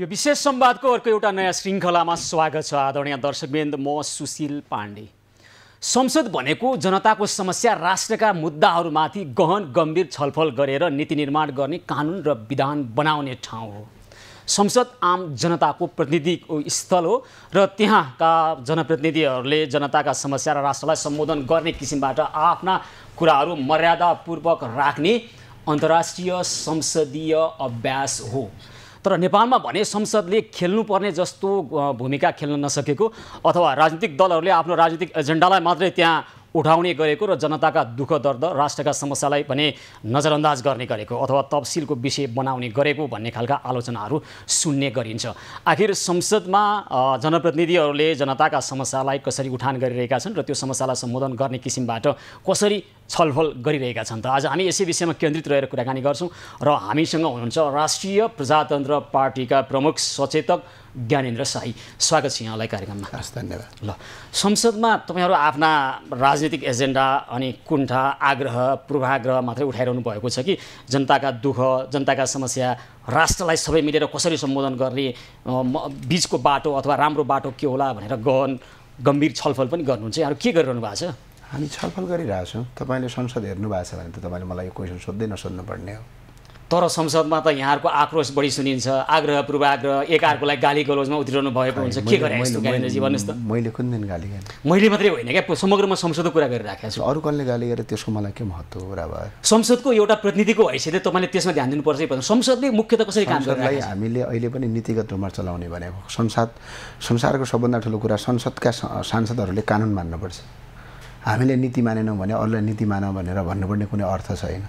यो विशेष संवादको अर्को एउटा नयाँ श्रृङ्खलामा स्वागत छ आदरणीय दर्शकबिन्द म सुशील पाण्डे संसद भनेको जनताको समस्या राष्ट्रका मुद्दाहरूमाथि गहन गम्भीर छलफल गरेर नीति निर्माण गर्ने कानुन र विधान बनाउने ठाउँ हो संसद आम जनताको प्रतिनिधि स्थल हो र त्यहाँका जनप्रतिनिधिहरूले जनताका समस्या र राष्ट्रलाई सम्बोधन गर्ने किसिमबाट आफ्ना कुराहरू मर्यादापूर्वक राख्ने अन्तर्राष्ट्रिय संसदीय अभ्यास हो तर नेपालमा भने संसदले खेल्नुपर्ने जस्तो भूमिका खेल्न नसकेको अथवा राजनीतिक दलहरूले आफ्नो राजनीतिक एजेन्डालाई मात्रै त्यहाँ उठाउने गरेको र जनताका दुःख दर्द राष्ट्रका समस्यालाई भने नजरअन्दाज गर्ने गरेको अथवा तपसिलको विषय बनाउने गरेको भन्ने खालका आलोचनाहरू सुन्ने गरिन्छ आखिर संसदमा जनप्रतिनिधिहरूले जनताका समस्यालाई कसरी उठान गरिरहेका छन् र त्यो समस्यालाई सम्बोधन गर्ने किसिमबाट कसरी छलफल गरिरहेका छन् त आज हामी यसै विषयमा केन्द्रित रहेर कुराकानी गर्छौँ र हामीसँग हुनुहुन्छ राष्ट्रिय प्रजातन्त्र पार्टीका प्रमुख सचेतक ज्ञानेन्द्र शाही स्वागत छ यहाँलाई कार्यक्रममा हस् धन्यवाद ल संसदमा तपाईँहरू आफ्ना राजनीतिक एजेन्डा अनि कुण्ठा आग्रह पूर्वाग्रह मात्रै उठाइरहनु भएको छ कि जनताका दुःख जनताका समस्या राष्ट्रलाई सबै मिलेर कसरी सम्बोधन गर्ने बिचको बाटो अथवा राम्रो बाटो के होला भनेर गहन गम्भीर छलफल पनि गर्नुहुन्छ यहाँहरू के गरिरहनु भएको छ हामी छलफल गरिरहेछौँ तपाईँले संसद हेर्नु भएको छ भने त तपाईँले मलाई यो क्वेसन सोध्दै नसोध्नुपर्ने हो तर संसदमा त यहाँहरूको आक्रोश बढी सुनिन्छ आग्रह पूर्वाग्रह एकअर्कोलाई गाली गलोजमा उत्रिरहनु भएको हुन्छ के मैले कुन दिन गाली गरेँ मैले मात्रै होइन क्या समग्रमा संसदको कुरा गरिराखेको छु अरू कसले गाली गरेर त्यसको मलाई के महत्त्व कुरा भयो संसदको एउटा प्रतिनिधिको हैसियतले तपाईँले त्यसमा ध्यान दिनुपर्छ संसदले मुख्य त कसरी काम गर्छ हामीले अहिले पनि नीतिगत रूपमा चलाउने भनेको संसद संसारको सबभन्दा ठुलो कुरा संसदका सांसदहरूले कानुन मान्नुपर्छ हामीले नीति मानेनौँ भने अरूलाई नीति मानौँ भनेर भन्नुपर्ने कुनै अर्थ छैन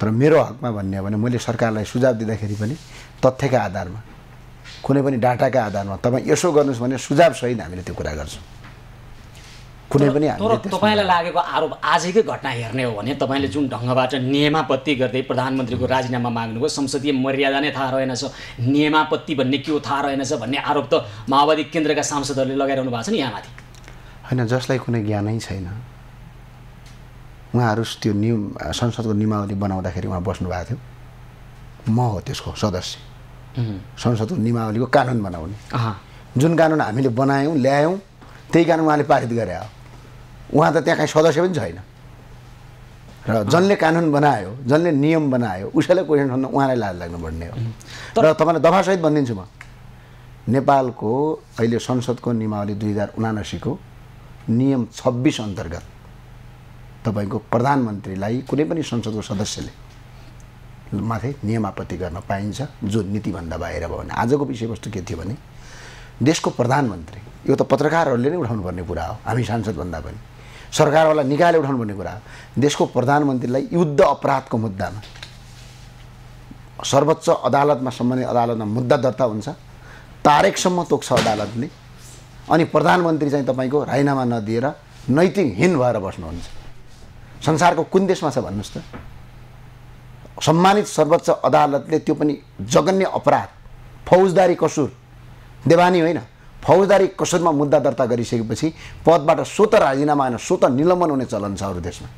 तर मेरो हकमा भन्ने हो भने मैले सरकारलाई सुझाव दिँदाखेरि पनि तथ्यका आधारमा कुनै पनि डाटाका आधारमा तपाईँ यसो गर्नुहोस् भने सुझावसहित हामीले त्यो कुरा गर्छौँ कुनै पनि तपाईँलाई लागेको आरोप आजकै घटना हेर्ने हो भने तपाईँले जुन ढङ्गबाट नियमापत्ति गर्दै प्रधानमन्त्रीको राजीनामा माग्नुभयो संसदीय मर्यादा नै थाहा रहेनछ नियमापत्ति भन्ने के हो थाहा रहेनछ भन्ने आरोप त माओवादी केन्द्रका सांसदहरूले लगाइरहनु भएको छ नि यहाँमाथि होइन जसलाई कुनै ज्ञानै छैन उहाँहरू त्यो नियम संसदको नियमावली बनाउँदाखेरि उहाँ बस्नु भएको थियो म हो त्यसको सदस्य संसदको नियमावलीको कानुन बनाउने जुन कानुन हामीले बनायौँ ल्यायौँ त्यही कानुन उहाँले पारित गरे हो उहाँ त त्यहाँ कहीँ सदस्य पनि छैन र जसले कानुन बनायो जसले नियम बनायो उसैलाई क्वेसन सोध्नु उहाँलाई लाज लाग्नुपर्ने हो र तपाईँलाई दफासहित भनिदिन्छु म नेपालको अहिले संसदको नियमावली दुई हजार उनासीको नियम छब्बिस अन्तर्गत तपाईँको प्रधानमन्त्रीलाई कुनै पनि संसदको सदस्यले माथि नियम आपत्ति गर्न पाइन्छ जो नीतिभन्दा बाहिर भयो भने आजको विषयवस्तु के थियो भने देशको प्रधानमन्त्री यो त पत्रकारहरूले नै उठाउनुपर्ने कुरा हो हामी सांसदभन्दा पनि सरकारवाला निकायले उठाउनुपर्ने कुरा हो देशको प्रधानमन्त्रीलाई युद्ध अपराधको मुद्दामा सर्वोच्च अदालतमा सम्बन्धित अदालतमा मुद्दा दर्ता हुन्छ तारेकसम्म तोक्छ अदालतले अनि प्रधानमन्त्री चाहिँ तपाईँको राइनामा नदिएर नैतिकहीन भएर बस्नुहुन्छ संसारको कुन देशमा छ भन्नुहोस् त सम्मानित सर्वोच्च अदालतले त्यो पनि जघन्य अपराध फौजदारी कसुर देवानी होइन फौजदारी कसुरमा मुद्दा दर्ता गरिसकेपछि पदबाट स्वत राजीनामा होइन स्वत निलम्बन हुने चलन छ अरू देशमा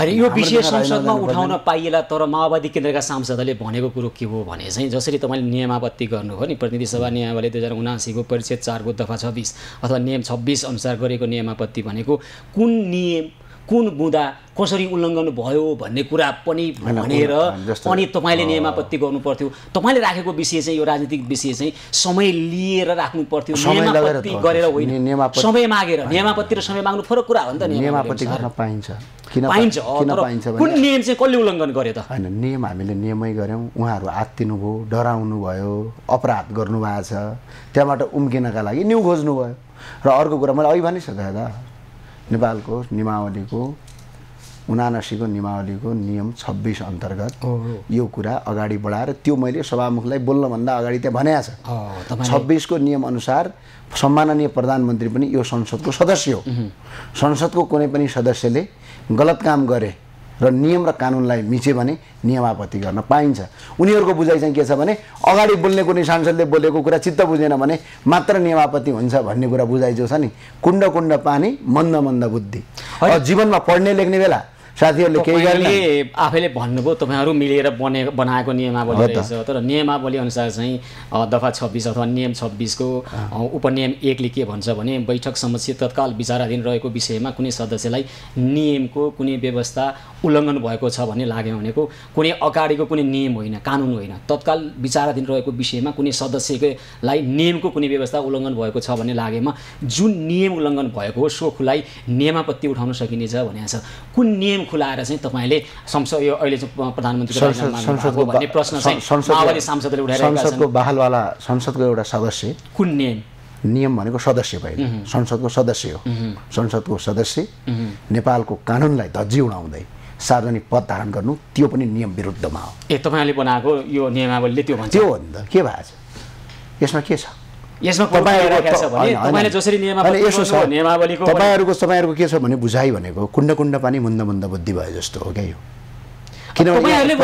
होइन यो विषय संसदमा उठाउन पाइएला तर माओवादी केन्द्रका सांसदहरूले भनेको कुरो के हो भने चाहिँ जसरी तपाईँले नियमापत्ति गर्नुभयो नि प्रतिनिधि सभा नियमावली दुई हजार उनासीको परिच्छेद चारको दफा छब्बिस अथवा नियम छब्बिस अनुसार गरेको नियमापत्ति भनेको कुन नियम कुन बुँदा कसरी उल्लङ्घन भयो भन्ने कुरा पनि भनेर अनि तपाईँले नियमापत्ति गर्नु पर्थ्यो तपाईँले राखेको विषय चाहिँ यो राजनीतिक विषय चाहिँ समय लिएर राख्नु पर्थ्यो गरेर होइन समय मागेर नियमापत्ति र समय माग्नु फरक कुरा हो नि त नियमापत्ति गर्न पाइन्छ किन पाइन्छ कुन नियम चाहिँ कसले उल्लङ्घन गर्यो त होइन नियम हामीले नियमै गऱ्यौँ उहाँहरू आत्तिनु भयो डराउनु भयो अपराध गर्नुभएको छ त्यहाँबाट उम्किनका लागि न्यु खोज्नु भयो र अर्को कुरा मैले अघि भनिसकेँ त नेपालको निमावलीको उनासीको निमावलीको नियम छब्बिस अन्तर्गत यो कुरा अगाडि बढाएर त्यो मैले सभामुखलाई बोल्नभन्दा अगाडि त्यहाँ भनेको छ छब्बिसको अनुसार सम्माननीय प्रधानमन्त्री पनि यो संसदको सदस्य हो संसदको कुनै पनि सदस्यले गलत काम गरे र नियम र कानुनलाई मिच्यो भने नियमापत्ति गर्न पाइन्छ उनीहरूको बुझाइ चाहिँ के छ भने अगाडि बोल्ने कुनै सांसदले बोलेको कुरा चित्त बुझेन भने मात्र नियमापत्ति हुन्छ भन्ने कुरा बुझाइ जो छ नि कुण्ड कुण्ड पानी मन्द मन्द बुद्धि जीवनमा पढ्ने लेख्ने बेला साथीहरूले केही गर्ने आफैले भन्नुभयो तपाईँहरू मिलेर बने बनाएको नियमावली रहेछ तर नियमावली अनुसार चाहिँ दफा छब्बिस अथवा नियम छब्बिसको उपनियम एकले के भन्छ भने बैठक समस्या तत्काल विचाराधीन रहेको विषयमा कुनै सदस्यलाई नियमको कुनै व्यवस्था उल्लङ्घन भएको छ भन्ने लाग्यो भनेको कुनै अगाडिको कुनै नियम होइन कानुन होइन तत्काल विचाराधीन रहेको विषयमा कुनै सदस्यलाई नियमको कुनै व्यवस्था उल्लङ्घन भएको छ भन्ने लागेमा जुन नियम उल्लङ्घन भएको हो सोखुलाई नियमापत्ति उठाउन सकिनेछ भनेको छ कुन नियम खुलाएर चाहिँ तपाईँले संसद यो अहिले प्रधानमन्त्री भन्ने प्रश्न चाहिँ सांसदले संसदको बहालवाला संसदको एउटा सदस्य कुन नियम नियम भनेको सदस्य भएन संसदको सदस्य हो संसदको सदस्य नेपालको कानुनलाई धजी उडाउँदै सार्वजनिक पद धारण गर्नु त्यो पनि नियम विरुद्धमा हो ए तपाईँले बनाएको यो नियमावलीले त्यो भन्छ त्यो हो नि त के भएको छ यसमा के छ तपाईँहरूको तपाईँहरूको के छ भने बुझाइ भनेको कुण्ड कुण्ड पानी मुन्द मुन्द बुद्धि भयो जस्तो हो क्या यो किनभने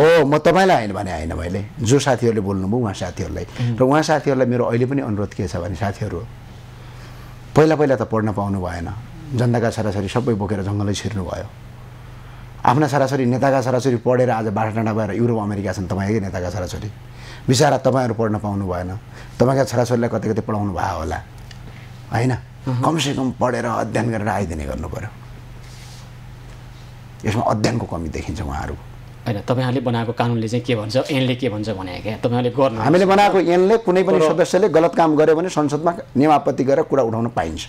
हो म तपाईँलाई होइन भने होइन मैले जो साथीहरूले बोल्नुभयो उहाँ साथीहरूलाई र उहाँ साथीहरूलाई मेरो अहिले पनि अनुरोध के छ भने साथीहरू पहिला पहिला त पढ्न पाउनु भएन जनताका छोराछोरी सबै बोकेर जङ्गलै छिर्नु भयो आफ्ना छोराछोरी नेताका छोराछोरी पढेर आज डाँडा भएर युरोप अमेरिका छन् तपाईँकै नेताका छोराछोरी विचारा तपाईँहरू पढ्न पाउनु भएन तपाईँका छोराछोरीलाई कति कति पढाउनु भयो होला होइन कमसेकम पढेर अध्ययन गरेर आइदिने गर्नु पऱ्यो यसमा अध्ययनको कमी देखिन्छ उहाँहरू होइन तपाईँहरूले बनाएको कानुनले चाहिँ के भन्छ एनले के भन्छ भने क्या तपाईँहरूले गर्नु हामीले बनाएको एनले कुनै पनि सदस्यले गलत काम गर्यो भने संसदमा नियमापत्ति गरेर कुरा उठाउन पाइन्छ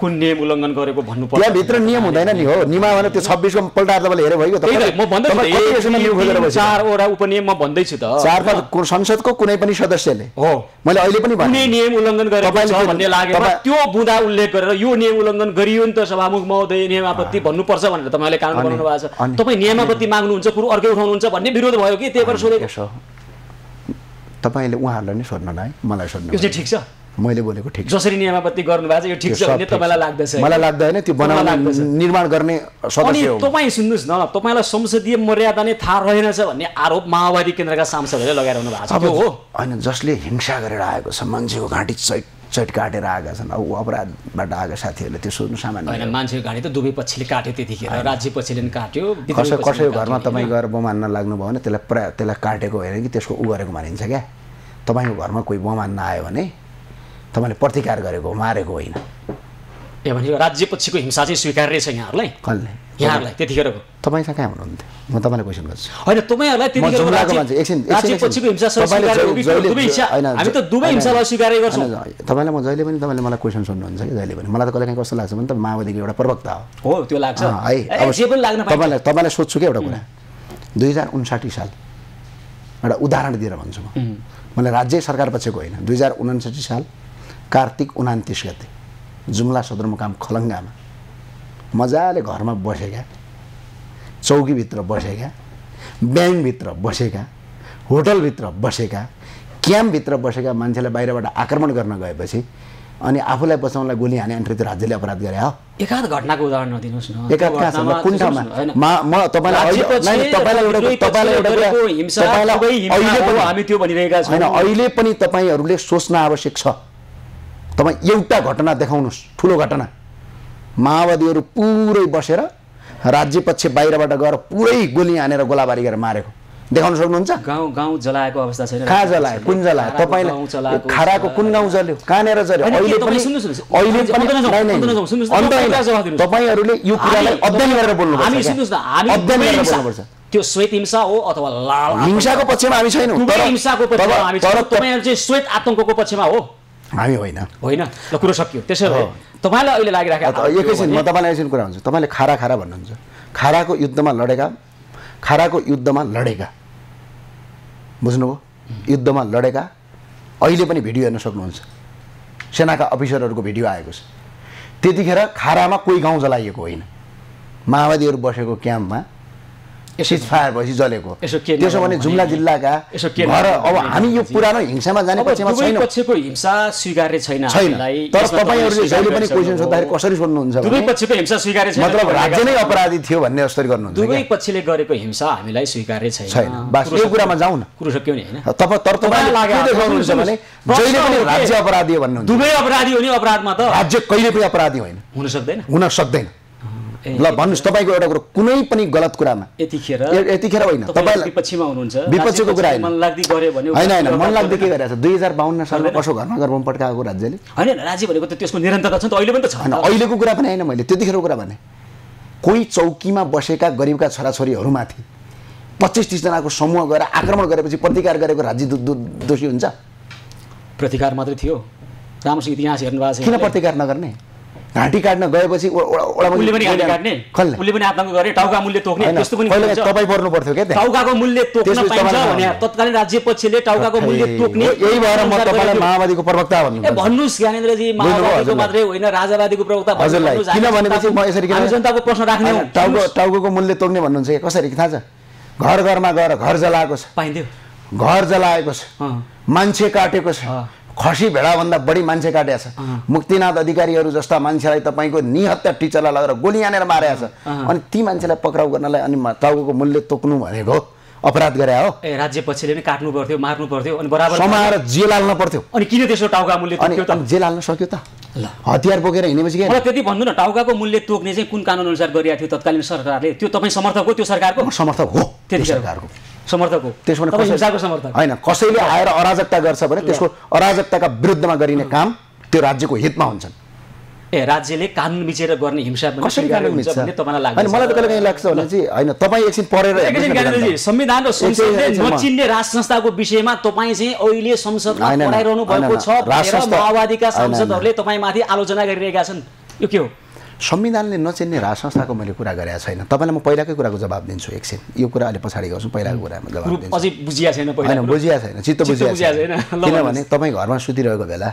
कुन नियम उल्लङ्घन गरेको भन्नु पर्छ त्यहाँभित्र नियम हुँदैन नि हो निमा भने त्यो छब्बिसको पल्ट तपाईँले हेरेर भइगयो चारवटा उपनियम म भन्दैछु त चार पाँच संसदको कुनै पनि सदस्यले हो मैले अहिले पनि कुनै नियम उल्लङ्घन गरेको छ भन्ने लागेर त्यो बुँदा उल्लेख गरेर यो नियम उल्लङ्घन गरियो नि त सभामुख महोदय नियमापत्ति भन्नुपर्छ भनेर तपाईँले कानुन बनाउनु भएको छ तपाईँ नियमापत्ति माग्नुहुन्छ कुरो अर्कै उठाउनुहुन्छ भन्ने विरोध भयो कि त्यही भएर सोधेको छ तपाईँले उहाँहरूलाई नै सोध्नलाई मलाई सोध्नु ठिक छ मैले बोलेको ठिक जसरी नियमावती गर्नुभएको छ यो ठिक छ भन्ने तपाईँलाई लाग्दछ मलाई लाग्दैन त्यो बनाउन निर्माण गर्ने अनि तपाईँ सुन्नुहोस् न तपाईँलाई संसदीय मर्यादा नै थाहा रहेनछ भन्ने आरोप माओवादी केन्द्रका सांसदहरूले लगाइरहनु भएको छ हो होइन जसले हिंसा गरेर आएको छ मान्छेको घाँटी चैट चैट काटेर आएका छन् अब अपराधबाट आएका साथीहरूले त्यो सोध्नु सामान्य होइन मान्छेको घाँटी त दुवै पछिले काट्यो त्यतिखेर राज्य पछिले पनि काट्यो कसै कसैको घरमा तपाईँ गएर बमान्न लाग्नुभयो भने त्यसलाई प्रा त्यसलाई काटेको होइन कि त्यसको उ गरेको मानिन्छ क्या तपाईँको घरमा कोही बमान्न आयो भने तपाईँले प्रतिकार गरेको मारेको होइन ए भने पछिको हिंसा चाहिँ स्वीकार्य छ यहाँहरूलाई कसले यहाँहरूलाई त्यतिखेरको तपाईँ कहाँ हुनुहुन्थ्यो म तपाईँलाई क्वेसन गर्छु होइन तपाईँहरूलाई तपाईँलाई म जहिले पनि तपाईँले मलाई क्वेसन सोध्नुहुन्छ कि जहिले पनि मलाई त कहिले काहीँ कस्तो लाग्छ भने त माओवादीको एउटा प्रवक्ता हो हो त्यो लाग्छ है तपाईँलाई तपाईँलाई सोध्छु कि एउटा कुरा दुई हजार उन्साठी साल एउटा उदाहरण दिएर भन्छु म मलाई राज्य सरकार पछिको होइन दुई हजार उन्साठी साल कार्तिक उनातिस गते जुम्ला सदरमुकाम खलङ्गामा मजाले घरमा बसेका चौकीभित्र बसेका ब्याङ्कभित्र बसेका होटलभित्र बसेका क्याम्पभित्र बसेका मान्छेलाई बाहिरबाट आक्रमण गर्न गएपछि अनि आफूलाई बचाउनलाई गोली हाने अनि त्यो राज्यले अपराध गरे हो एकाध घटनाको उदाहरण नदिनुहोस् न एकाध कुन ठाउँमा म तपाईँलाई अहिले पनि तपाईँहरूले सोच्न आवश्यक छ तपाईँ एउटा घटना देखाउनुहोस् ठुलो घटना माओवादीहरू पुरै बसेर राज्य पक्ष बाहिरबाट गएर पुरै गोली हानेर गोलाबारी गरेर मारेको देखाउन सक्नुहुन्छ गाउँ गाउँ जलाएको अवस्था छैन कहाँ जलायो कुन जलायो तपाईँले खाराको कुन गाउँ जल्यो कहाँनिर जल्यो अहिले पनि अहिले पनि तपाईँहरूले यो कुरालाई अध्ययन गरेर बोल्नु अध्ययन गरेर बोल्नुपर्छ त्यो श्वेत हिंसा हो अथवा लाल हिंसाको पक्षमा हामी छैनौँ हिंसाको पक्षमा हामी तर तपाईँहरू चाहिँ श्वेत आतङ्कको पक्षमा हो हामी होइन होइन ल कुरो सकियो त्यसो भए तपाईँलाई अहिले लागिरहेको एकैछिन म तपाईँलाई एकछिन कुरा भन्छु तपाईँले खारा खारा भन्नुहुन्छ खाराको युद्धमा लडेका खाराको युद्धमा लडेका बुझ्नुभयो युद्धमा लडेका अहिले पनि भिडियो हेर्न सक्नुहुन्छ सेनाका अफिसरहरूको भिडियो आएको छ त्यतिखेर खारामा कोही गाउँ जलाइएको होइन माओवादीहरू बसेको क्याम्पमा सिज फायर भएपछि जलेको त्यसो भने जुम्ला जिल्लाका घर अब हामी यो पुरानो हिंसामा जाने पक्षमा छैन पक्षको हिंसा स्वीकार्य छैन छैन तर तपाईँहरूले जहिले पनि क्वेसन सोद्धाखेरि कसरी सोध्नुहुन्छ दुवै पक्षको हिंसा स्वीकार्य छैन मतलब राज्य नै अपराधी थियो भन्ने जसरी गर्नुहुन्छ दुवै पक्षले गरेको हिंसा हामीलाई स्वीकार्य छैन छैन बास यो कुरामा जाउँ न कुरो सक्यो नि होइन तब तर तपाईँले के गर्नुहुन्छ भने जहिले पनि राज्य अपराधी हो भन्नुहुन्छ दुवै अपराधी हो नि अपराधमा त राज्य कहिले पनि अपराधी होइन हुन सक्दैन हुन सक्दैन ल भन्नुहोस् तपाईँको एउटा कुरो कुनै पनि गलत कुरामा यतिखेर यतिखेर होइन विपक्षीको कुरा होइन होइन होइन मन लाग्दै के गरिरहेको छ दुई हजार बाहन्न सालमा कसो घरमा गर्म पड्काएको राज्यले होइन राज्य भनेको त त्यसको निरन्तरता छ नि त अहिले पनि त छ होइन अहिलेको कुरा पनि होइन मैले त्यतिखेरको कुरा भने कोही चौकीमा बसेका गरिबका छोराछोरीहरूमाथि पच्चिस तिसजनाको समूह गएर आक्रमण गरेपछि प्रतिकार गरेको राज्य दोषी हुन्छ प्रतिकार मात्रै थियो राम्रोसँग इतिहास हेर्नु भएको छ किन प्रतिकार नगर्ने घाँटी काट्न गएपछि तपाईँ पर्नु पर्थ्यो क्या टाउकाको मूल्य तोक्न पाइन्छ भने तत्कालीन राज्य पक्षले टाउकाको मूल्य तोक्ने यही भएर म तपाईँलाई माओवादीको प्रवक्ता भन्नु ए भन्नुस् ज्ञानेन्द्रजी माओवादीको मात्रै होइन राजावादीको प्रवक्ता हजुरलाई किन भनेपछि म यसरी जनताको प्रश्न राख्ने टाउको टाउको मूल्य तोक्ने भन्नुहुन्छ कसरी थाहा छ घर घरमा गएर घर जलाएको छ पाइन्थ्यो घर जलाएको छ मान्छे काटेको छ खसी भेडाभन्दा बढी मान्छे काटेछ मुक्तिनाथ अधिकारीहरू जस्ता मान्छेलाई तपाईँको निहत्या टिचरलाई लगेर गोली हानेर मारेको छ अनि ती मान्छेलाई पक्राउ गर्नलाई अनि टाउको मूल्य तोक्नु भनेको अपराध गरे हो ए राज्य पछिले पनि काट्नु पर्थ्यो मार्नु पर्थ्यो अनि बराबर समाएर जेल हाल्नु पर्थ्यो अनि किन त्यसो टाउका मूल्य अनि जेल हाल्न सक्यो त ल हतियार बोकेर हिँडेपछि मलाई त्यति भन्नु न टाउकाको मूल्य तोक्ने चाहिँ कुन कानुन अनुसार गरिरहेको थियो तत्कालीन सरकारले त्यो तपाईँ समर्थक हो त्यो सरकारको समर्थक हो त्यति सरकारको समर्थक हो त्यसबाट हिंसाको समर्थक होइन कसैले आएर अराजकता गर्छ भने त्यसको अराजकताका विरुद्धमा गरिने काम त्यो राज्यको हितमा हुन्छन् ए राज्यले कानुन मिचेर गर्ने हिंसा कसरी कानुन मिच्छ तपाईँलाई लाग्छ मलाई त कहिले लाग्छ भने चाहिँ होइन तपाईँ एकछिन पढेर संविधान र संसदले नचिन्ने राज संस्थाको विषयमा तपाईँ चाहिँ अहिले संसदमा पढाइरहनु भएको छ माओवादीका सांसदहरूले तपाईँमाथि आलोचना गरिरहेका छन् यो के हो संविधानले नचिन्ने राष्ट्र संस्थाको मैले कुरा गरेको छैन तपाईँलाई म पहिलाकै कुराको जवाब दिन्छु एकछिन यो कुरा अहिले पछाडि गर्छु पहिलाको कुरामा जवाब अझै छैन होइन बुझिया छैन चित्त बुझिया छैन किनभने तपाईँ घरमा सुतिरहेको बेला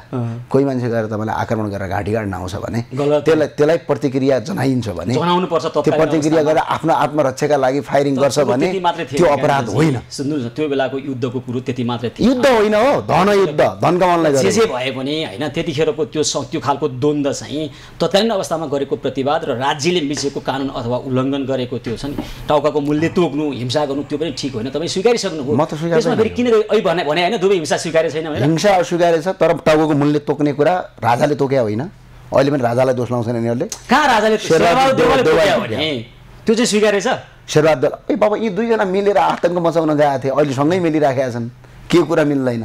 कोही मान्छे गएर तपाईँलाई आक्रमण गरेर घाँटी गाड्न आउँछ भने त्यसलाई त्यसलाई प्रतिक्रिया जनाइन्छ भने त्यो प्रतिक्रिया गरेर आफ्नो आत्मरक्षाका लागि फायरिङ गर्छ भने त्यो अपराध होइन सुन्नुहोस् त्यो बेलाको युद्धको कुरो त्यति मात्रै थियो युद्ध होइन हो धन युद्ध धन जे जे भए पनि होइन त्यतिखेरको त्यो त्यो खालको द्वन्द्व चाहिँ तत्कालीन अवस्थामा गरेको प्रतिवाद र राज्यले मिचेको कानुन अथवा उल्लङ्घन गरेको त्यो छ नि टाउकाको मूल्य तोक्नु हिंसा गर्नु त्यो पनि ठिक होइन तपाईँ स्वीकारिसक्नु म त फेरि किन भने भने होइन दुवै हिंसा स्वीकार्य छैन हिंसा अस्वीकार्य छ तर टाउको मूल्य तोक्ने कुरा राजाले तोक्या होइन अहिले पनि राजालाई दोष लाउँछन् यिनीहरूले कहाँ राजाले त्यो चाहिँ स्वीकार्य छ शेरबहादुर ए बाबा यी दुईजना मिलेर आतङ्क मचाउन गएका थिए अहिले सँगै मिलिराखेका छन् के कुरा मिल्दैन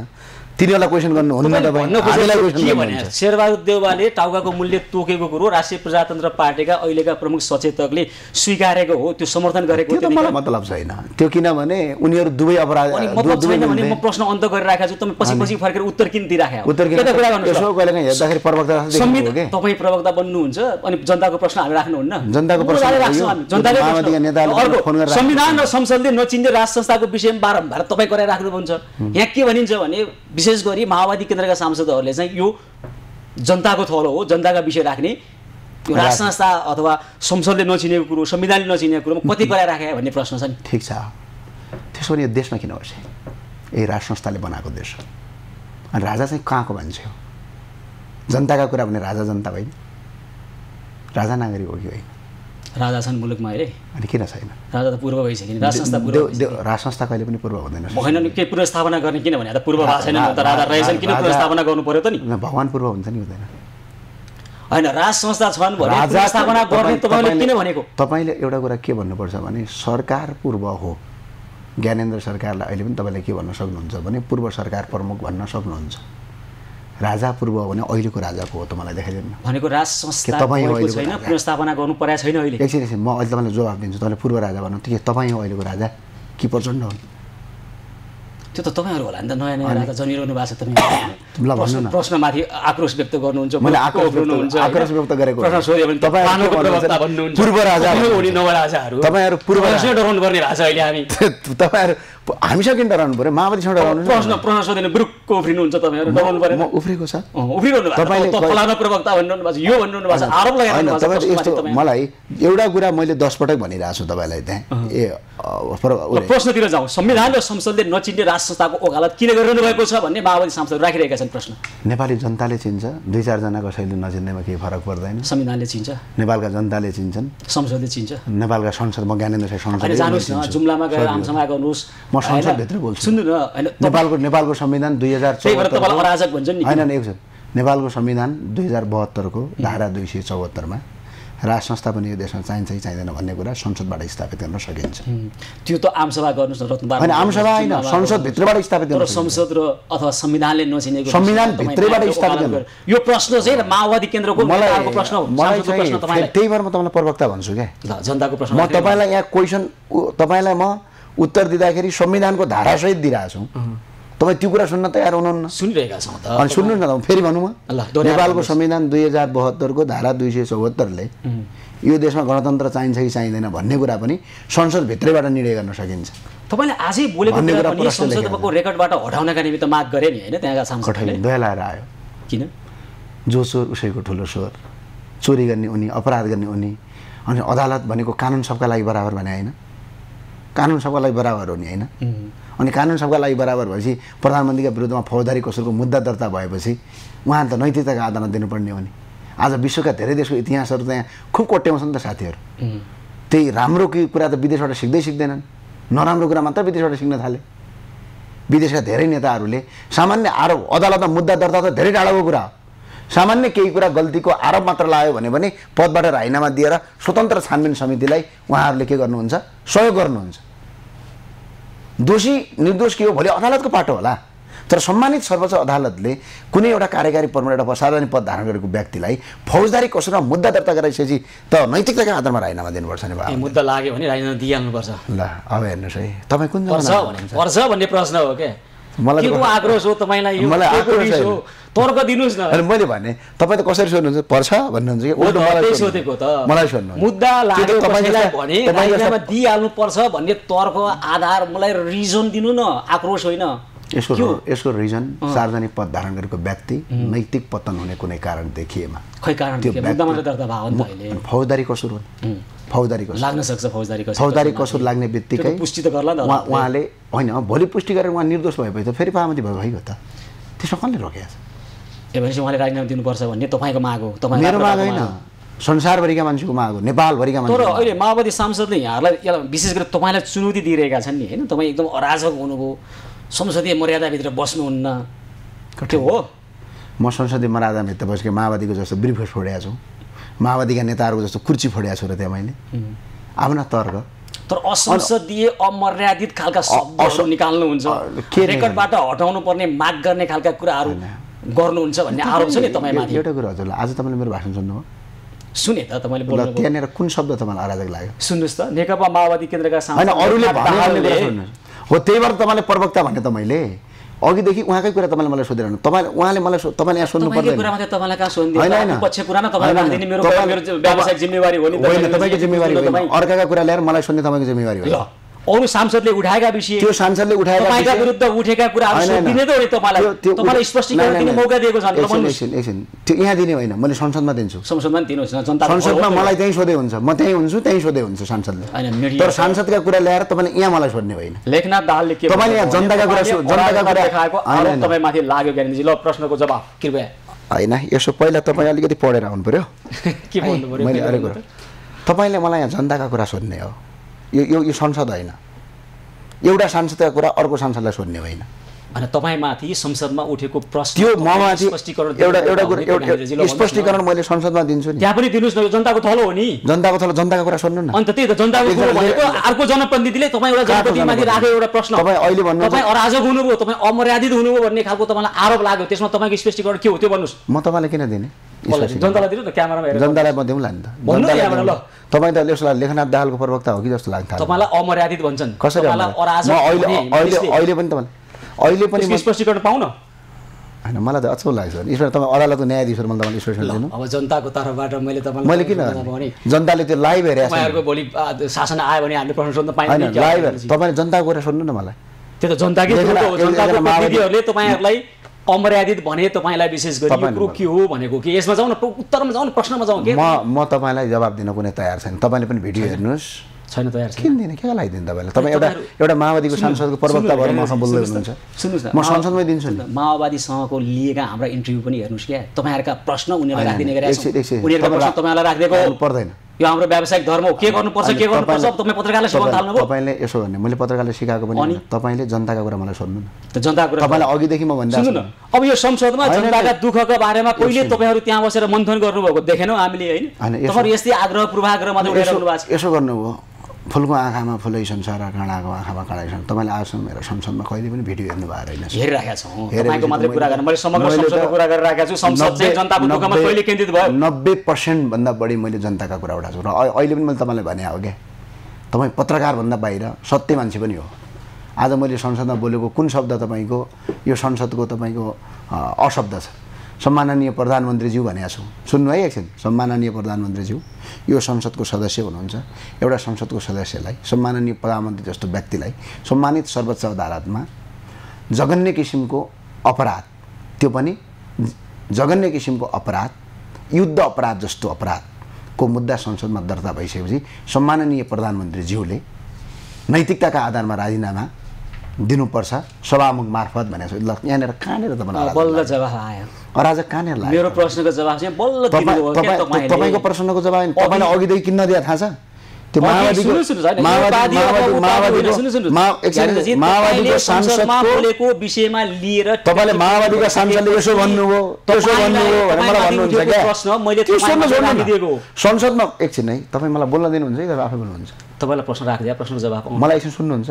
तिनीहरूलाई क्वेसन गर्नुहुन्न तपाईँ शेरबहादुर देउवाले टाउकाको मूल्य तोकेको कुरो राष्ट्रिय प्रजातन्त्र पार्टीका अहिलेका प्रमुख सचेतकले स्वीकारेको हो त्यो समर्थन गरेको त्यो मलाई मतलब छैन त्यो किनभने उनीहरू दुवै अपराध म प्रश्न अन्त गरिराखेको छु तपाईँ पछि पछि फर्केर उत्तर किन दिइराखेको उत्तर तपाईँ प्रवक्ता बन्नुहुन्छ अनि जनताको प्रश्न हामी राख्नुहुन्न जनताको प्रश्न संविधान र संसदले नचिन्ने राज संस्थाको विषयमा बारम्बार तपाईँ गराइराख्नुहुन्छ यहाँ के भनिन्छ भने विशेष गरी माओवादी केन्द्रका सांसदहरूले चाहिँ यो जनताको थलो हो जनताका विषय राख्ने यो राज संस्था अथवा संसदले नचिनेको कुरो संविधानले नचिनेको कुरोमा कति कुरा राखे भन्ने प्रश्न छ नि ठिक छ त्यसो भने यो देशमा किन बस्यो यही राज संस्थाले बनाएको देश हो अनि राजा चाहिँ कहाँको मान्छे हो जनताका कुरा भने राजा जनता होइन राजा नागरिक हो कि होइन राजा छन् मुलुकमा अहिले अनि किन छैन राजा त पूर्व भइसक्यो राज संस्था पूर्व राज संस्था कहिले पनि पूर्व हुँदैन होइन नि के पुनर्स्थापना गर्ने किन भने त पूर्व भएको छैन त राजा रहेछन् किन पुनर्स्थापना गर्नु पर्यो त नि भगवान् पूर्व हुन्छ नि हुँदैन होइन राज संस्था छन् भने गर्ने तपाईँले किन भनेको तपाईँले एउटा कुरा के भन्नुपर्छ भने सरकार पूर्व हो ज्ञानेन्द्र सरकारलाई अहिले पनि तपाईँले के भन्न सक्नुहुन्छ भने पूर्व सरकार प्रमुख भन्न सक्नुहुन्छ राजा पूर्व हो भने अहिलेको राजाको हो त मलाई देखाइदिनु भनेको राज संस्था छैन पुनर्स्थापना गर्नु परेको छैन अहिले एकछिन एकछिन म अहिले तपाईँलाई जवाब दिन्छु तपाईँले पूर्व राजा भन्नु के तपाईँ हो अहिलेको राजा कि प्रचण्ड हुन् त्यो त तपाईँहरू होला नि त नयाँ नयाँ राजा जनिरहनु भएको छ तपाईँ प्रश्नमाथि आक्रोश व्यक्त गर्नुहुन्छ मैले आक्रोश व्यक्त गरेको पूर्व राजा तपाईँहरू पूर्व डराउनु पर्ने भएको छ अहिले हामी तपाईँहरू हामीसँग डराउनु पऱ्यो माओवादीसँग डराउनु प्रश्न प्रश्न सोधिने ब्रुकको हुन्छ तपाईँहरू डराउनु म छ उफ्रिरहनु प्रवक्ता यो यस्तो मलाई एउटा कुरा मैले दसपटक भनिरहेको छु तपाईँलाई त्यहाँ ए प्रश्नतिर जाउँ संविधान र संसदले नचिन्ने राष्ट्र संस्थाको ओकालत किन गरिरहनु भएको छ भन्ने माओवादी सांसदहरू राखिरहेका छन् प्रश्न नेपाली जनताले चिन्छ दुई चारजना कसैले नचिन्नेमा केही फरक पर्दैन संविधानले चिन्छ नेपालका जनताले चिन्छन् संसदले चिन्छ नेपालका संसदमा ज्ञानेन्द्र संसद जानुहोस् न जुम्लामा गएर हामीसँग आउनुहोस् म संसदभित्र बोल्छु सुन्नु न नेपालको नेपालको संविधान दुई हजार होइन एक छ नेपालको संविधान दुई हजार बहत्तरको धारा दुई सय चौहत्तरमा राज पनि यो देशमा चाहिन्छ कि चाहिँदैन भन्ने कुरा संसदबाट स्थापित गर्न सकिन्छ त्यो त आमसभा गर्नुहोस् न रत्नबार होइन आमसभा होइन संसदभित्रबाट स्थापित गर्नु संसद र अथवा संविधानले नचिनेको भित्रैबाट स्थापित गर्नु यो प्रश्न चाहिँ माओवादी केन्द्रको मलाई प्रश्न मलाई त्यही भएर म तपाईँलाई प्रवक्ता भन्छु क्या जनताको प्रश्न म तपाईँलाई यहाँ क्वेसन तपाईँलाई म उत्तर दिँदाखेरि संविधानको धारासहित दिइरहेछौँ तपाईँ त्यो कुरा सुन्न तयार हुनुहुन्न सुनिरहेका छौँ त अनि सुन्नु न त फेरि भनौँ नेपालको संविधान दुई हजार बहत्तरको धारा दुई सय चौहत्तरले यो देशमा गणतन्त्र चाहिन्छ कि चाहिँदैन भन्ने कुरा पनि संसदभित्रैबाट निर्णय गर्न सकिन्छ तपाईँले आजै बोलेको संसदको रेकर्डबाट हटाउनका निमित्त माग गरे नि होइन त्यहाँका सांसदले आयो किन जो स्वर उसैको ठुलो स्वर चोरी गर्ने उनी अपराध गर्ने उनी अनि अदालत भनेको कानुन सबका लागि बराबर भने होइन कानुन सबका लागि बराबर हो नि होइन अनि कानुन सबका लागि बराबर भएपछि प्रधानमन्त्रीका विरुद्धमा फौजदारी कसुरको मुद्दा दर्ता भएपछि उहाँ त नैतिकताको आधारमा दिनुपर्ने हो नि आज विश्वका धेरै देशको इतिहासहरू त्यहाँ खुब कोट्याउँछन् त साथीहरू त्यही राम्रो कुरा त विदेशबाट सिक्दै सिक्दैनन् नराम्रो कुरा मात्र विदेशबाट सिक्न थाले विदेशका धेरै नेताहरूले सामान्य आरोप अदालतमा मुद्दा दर्ता त धेरै टाढाको कुरा हो सामान्य केही कुरा गल्तीको आरोप मात्र लाग्यो भने पनि पदबाट राजीनामा दिएर स्वतन्त्र छानबिन समितिलाई उहाँहरूले के गर्नुहुन्छ सहयोग गर्नुहुन्छ दोषी निर्दोष के हो भोलि अदालतको पाटो होला तर सम्मानित सर्वोच्च अदालतले कुनै एउटा कार्यकारी प्रमुख एउटा सार्वजनिक पद धारण गरेको व्यक्तिलाई फौजदारी कसरमा मुद्दा दर्ता गराइसकेपछि त नैतिकताका आधारमा राजीनामा दिनुपर्छ नि मुद्दा लाग्यो भने राजीनामा दिइहाल्नुपर्छ ल अब हेर्नुहोस् है तपाईँ कुन पर्छ भन्ने प्रश्न हो क्या मैले भने तपाईँ त कसरी सोध्नुहुन्छ पर्छ भन्नुहुन्छ कि मलाई सोधेको त सोध्नु मुद्दा लाग्यो भन्ने तर्क आधार मलाई रिजन दिनु न आक्रोश होइन यसको यसको रिजन सार्वजनिक पद धारण गरेको व्यक्ति नैतिक पतन हुने कुनै कारण देखिएमा खै कारण फौजदारी कसुर हो फौजदारी कसुर लाग्न सक्छ फौजदारी कसुर फौजदारी कसुर लाग्ने बित्तिकै पुष्टि त गर्ला उहाँले होइन भोलि पुष्टि गरेर उहाँ निर्दोष भएपछि त फेरि पामती भयो भइगयो त त्यसमा कसले रोकिया छ ए भनेपछि उहाँले राजीनामा दिनुपर्छ भन्ने तपाईँको माग हो तपाईँ मेरो माग होइन संसारभरिका मान्छेको माग हो नेपालभरिका मान्छे तर अहिले माओवादी सांसदले यहाँहरूलाई विशेष गरेर तपाईँलाई चुनौती दिइरहेका छन् नि होइन तपाईँ एकदम अराजक हुनुभयो संसदीय मर्यादाभित्र बस्नुहुन्न त्यो हो म संसदीय मर्यादाभित्र बसेको माओवादीको जस्तो ब्रिफेस फोडिया छु माओवादीका नेताहरूको जस्तो कुर्ची फोडिया छु र त्यहाँ मैले आफ्ना तर्क तर असंसदीय अमर्यादित खालका शब्दहरू निकाल्नुहुन्छ रेकर्डबाट हटाउनु पर्ने माग गर्ने खालका कुराहरू गर्नुहुन्छ भन्ने आरोप छ नि तपाईँमाथि एउटा कुरा हजुर आज तपाईँले मेरो भाषण सुन्नुभयो सुने त तपाईँले बोल्नु त्यहाँनिर कुन शब्द तपाईँलाई अराजक लाग्यो सुन्नुहोस् त नेकपा माओवादी केन्द्रका हो त्यही भएर तपाईँले प्रवक्ता भने त मैले अघिदेखि उहाँकै कुरा तपाईँले मलाई सोधिरहनु तपाईँ उहाँले मलाई तपाईँले यहाँ सोध्नु पर्दैन होइन तपाईँको जिम्मेवारी हो अर्काको कुरा ल्याएर मलाई सोध्ने तपाईँको जिम्मेवारी हो अरू सांसदले उठाएका विषय त्यो सांसदले उठाएका तपाईँका विरुद्ध उठेका कुराहरू सोधिने त हो नि तपाईँलाई तपाईँलाई स्पष्टीकरण दिने मौका दिएको छ एकछिन एकछिन त्यो यहाँ दिने होइन मैले संसदमा दिन्छु संसदमा पनि दिनुहोस् न जनता संसदमा मलाई त्यहीँ सोधे हुन्छ म त्यहीँ हुन्छु त्यहीँ सोधे हुन्छ सांसदले तर सांसदका कुरा ल्याएर तपाईँले यहाँ मलाई सोध्ने होइन लेखनाथ दाहालले के तपाईँले यहाँ जनताका कुरा जनताका कुरा देखाएको तपाईँ माथि लाग्यो ज्ञानजी ल प्रश्नको जवाब कृपया होइन यसो पहिला तपाईँ अलिकति पढेर आउनु पर्यो के भन्नु पऱ्यो मैले कुरो तपाईँले मलाई यहाँ जनताका कुरा सोध्ने हो यो यो संसद होइन एउटा सांसदका कुरा अर्को सांसदलाई सोध्ने होइन अनि तपाईँमाथि संसदमा उठेको प्रश्न त्यो ममाथि एउटा एउटा एउटा स्पष्टीकरण मैले संसदमा दिन्छु नि त्यहाँ पनि दिनुहोस् न यो जनताको थलो हो नि जनताको थलो जनताको कुरा सुन्नु न अन्त त्यही त जनताको थलो भनेको अर्को जनप्रतिनिधिले तपाईँ एउटा जनप्रतिनिधिमाथि राखेको एउटा प्रश्न तपाईँ अहिले भन्नु तपाईँ अराजक हुनुभयो तपाईँ अमर्यादित हुनुभयो भन्ने खालको तपाईँलाई आरोप लाग्यो त्यसमा तपाईँको स्पष्टीकरण के हो त्यो भन्नुहोस् म तपाईँलाई किन दिने जनतालाई दिनु त क्यामरामा जनतालाई म दिउँला नि त ल तपाईँ त यसलाई लेखनाथ दाहालको प्रवक्ता हो कि जस्तो लाग्छ तपाईँलाई अमर्यादित भन्छन् कसरी अहिले अहिले अहिले पनि तपाईँलाई अहिले पनि स्पष्टीकरण पाउन होइन मलाई त अचम्म लाग्छ ईश्वर तपाईँ अदालतको न्यायाधीशहरू मैले तपाईँलाई स्टेसन दिनु अब जनताको तर्फबाट मैले तपाईँलाई मैले किन जनताले त्यो लाइभ हेरेको तपाईँहरूको भोलि शासन आयो भने हामीले प्रश्न सोध्न पाइँदैन लाइभ हेरेर तपाईँले जनताको कुरा सोध्नु न मलाई त्यो त जनताकै जनताले तपाईँहरूलाई अमर्यादित भने तपाईँलाई विशेष गरी कुरो के हो भनेको कि यसमा जाउँ न उत्तरमा जाउँ न प्रश्नमा जाउँ म म तपाईँलाई जवाब दिन कुनै तयार छैन तपाईँले पनि भिडियो हेर्नुहोस् छैन तयार छ किन दिने के दिने तपाईँलाई तपाईँ एउटा एउटा माओवादीको सांसदको प्रवक्ता भएर मसँग बोल्दै हुनुहुन्छ सुन्नुहोस् न म संसदमै दिन्छु नि माओवादीसँगको लिएका हाम्रा इन्टरभ्यू पनि हेर्नुहोस् क्या तपाईँहरूका प्रश्न उनीहरूलाई राखिदिने गरेका राखिदिएको पर्दैन यो हाम्रो व्यावसायिक धर्म हो के गर्नुपर्छ के गर्नुपर्छ तपाईँ पत्रकारलाई सिकाउनु थाल्नु तपाईँले यसो भन्ने मैले पत्रकारलाई सिकाएको पनि तपाईँले जनताको कुरा मलाई सोध्नु न त जनताको कुरा तपाईँलाई अघिदेखि म भन्दा न अब यो संसदमा जनताका दुःखको बारेमा कहिले तपाईँहरू त्यहाँ बसेर मन्थन गर्नुभएको देखेनौँ हामीले होइन यस्तै आग्रह पूर्वाग्रह मात्रै यसो गर्नुभयो फुलको आँखामा फुलै संसार काँडाको आँखामा काँडा छन् तपाईँले आजसम्म मेरो संसदमा कहिले पनि भिडियो हेर्नु भएको रहेन नब्बे पर्सेन्टभन्दा बढी मैले जनताका कुरा उठाएको छु र अहिले पनि मैले तपाईँलाई भने हो क्या तपाईँ पत्रकारभन्दा बाहिर सत्य मान्छे पनि हो आज मैले संसदमा बोलेको कुन शब्द तपाईँको यो संसदको तपाईँको अशब्द छ सम्माननीय प्रधानमन्त्रीज्यू भनेका छौँ सुन्नु है एकछिन सम्माननीय प्रधानमन्त्रीज्यू यो संसदको सदस्य हुनुहुन्छ एउटा संसदको सदस्यलाई सम्माननीय प्रधानमन्त्री जस्तो व्यक्तिलाई सम्मानित सर्वोच्च अदालतमा जघन्य किसिमको अपराध त्यो पनि जघन्य किसिमको अपराध युद्ध अपराध जस्तो अपराधको मुद्दा संसदमा दर्ता भइसकेपछि सम्माननीय प्रधानमन्त्रीज्यूले नैतिकताका आधारमा राजीनामा दिनुपर्छ सभामुख मार्फत भनेको ल यहाँनिर कहाँनिर त बल्ल जवाफ आयो अराजक कहाँनिर लाग्यो मेरो प्रश्नको जवाफ चाहिँ बल्ल तपाईँको प्रश्नको जवाब तपाईँलाई अघिदेखि किन्न दिए थाहा छ माओवादीको विषयमा लिएर तपाईँले माओवादीका सांसदले यसो भन्नुभयो संसदमा एकछिन है तपाईँ मलाई बोल्न दिनुहुन्छ कि आफै बोल्नुहुन्छ तपाईँलाई प्रश्न प्रश्न जवाब मलाई एकछिन सुन्नुहुन्छ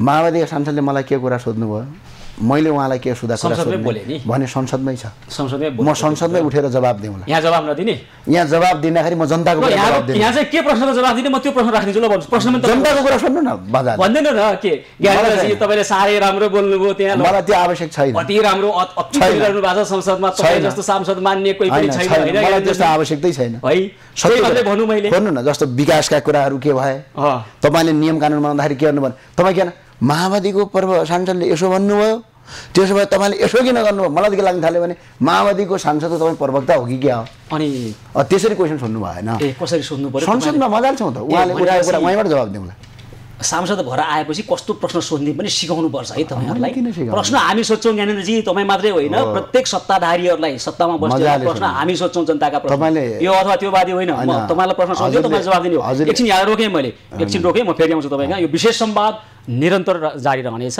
माओवादीका सांसदले मलाई के कुरा सोध्नुभयो मैले उहाँलाई के सुधा भने संसदमै छ म संसदमै उठेर जवाब दिउँला यहाँ जवाब नदिने यहाँ जवाब दिँदाखेरि म जनताको यहाँ चाहिँ के प्रश्नको जवाब दिने म त्यो प्रश्न राखिदिन्छु ल भन्छु प्रश्न जनताको कुरा सुन्नु न भन्दैन न के तपाईँले साह्रै राम्रो बोल्नुभयो त्यहाँ मलाई त्यो आवश्यक छैन अति राम्रो गर्नु भएको छ संसदमा जस्तो सांसद मान्ने कोही पनि छैन त्यस्तो आवश्यकै छैन है सबै भनौँ मैले भन्नु न जस्तो विकासका कुराहरू के भए तपाईँले नियम कानुन बनाउँदाखेरि के भन्नु भने तपाईँ किन माओवादीको पर्व सांसदले यसो भन्नुभयो त्यसो भए तपाईँले यसो किन गर्नुभयो मलाई के लाग्न थाल्यो भने माओवादीको सांसद त तपाईँ प्रवक्ता हो कि क्या हो अनि त्यसरी क्वेसन सोध्नु भएन कसरी सोध्नु पर्यो संसदमा मजाले छौँ त उहाँले उठाएको कुरा उहाँबाट जवाब दिउँला सांसद भएर आएपछि कस्तो प्रश्न सोध्ने पनि सिकाउनुपर्छ है तपाईँहरूलाई प्रश्न हामी सोध्छौँ ज्ञानेन्द्रजी तपाईँ मात्रै होइन प्रत्येक सत्ताधारीहरूलाई सत्तामा बस्ने प्रश्न हामी सोध्छौँ जनताका प्रश्न यो अथवा त्यो बादी होइन तपाईँलाई प्रश्न सोध्यो तपाईँले जवाब दिने हो एकछिन यहाँ रोकेँ मैले एकछिन रोकेँ म फेरि आउँछु तपाईँ यो विशेष संवाद निरन्तर जारी रहनेछ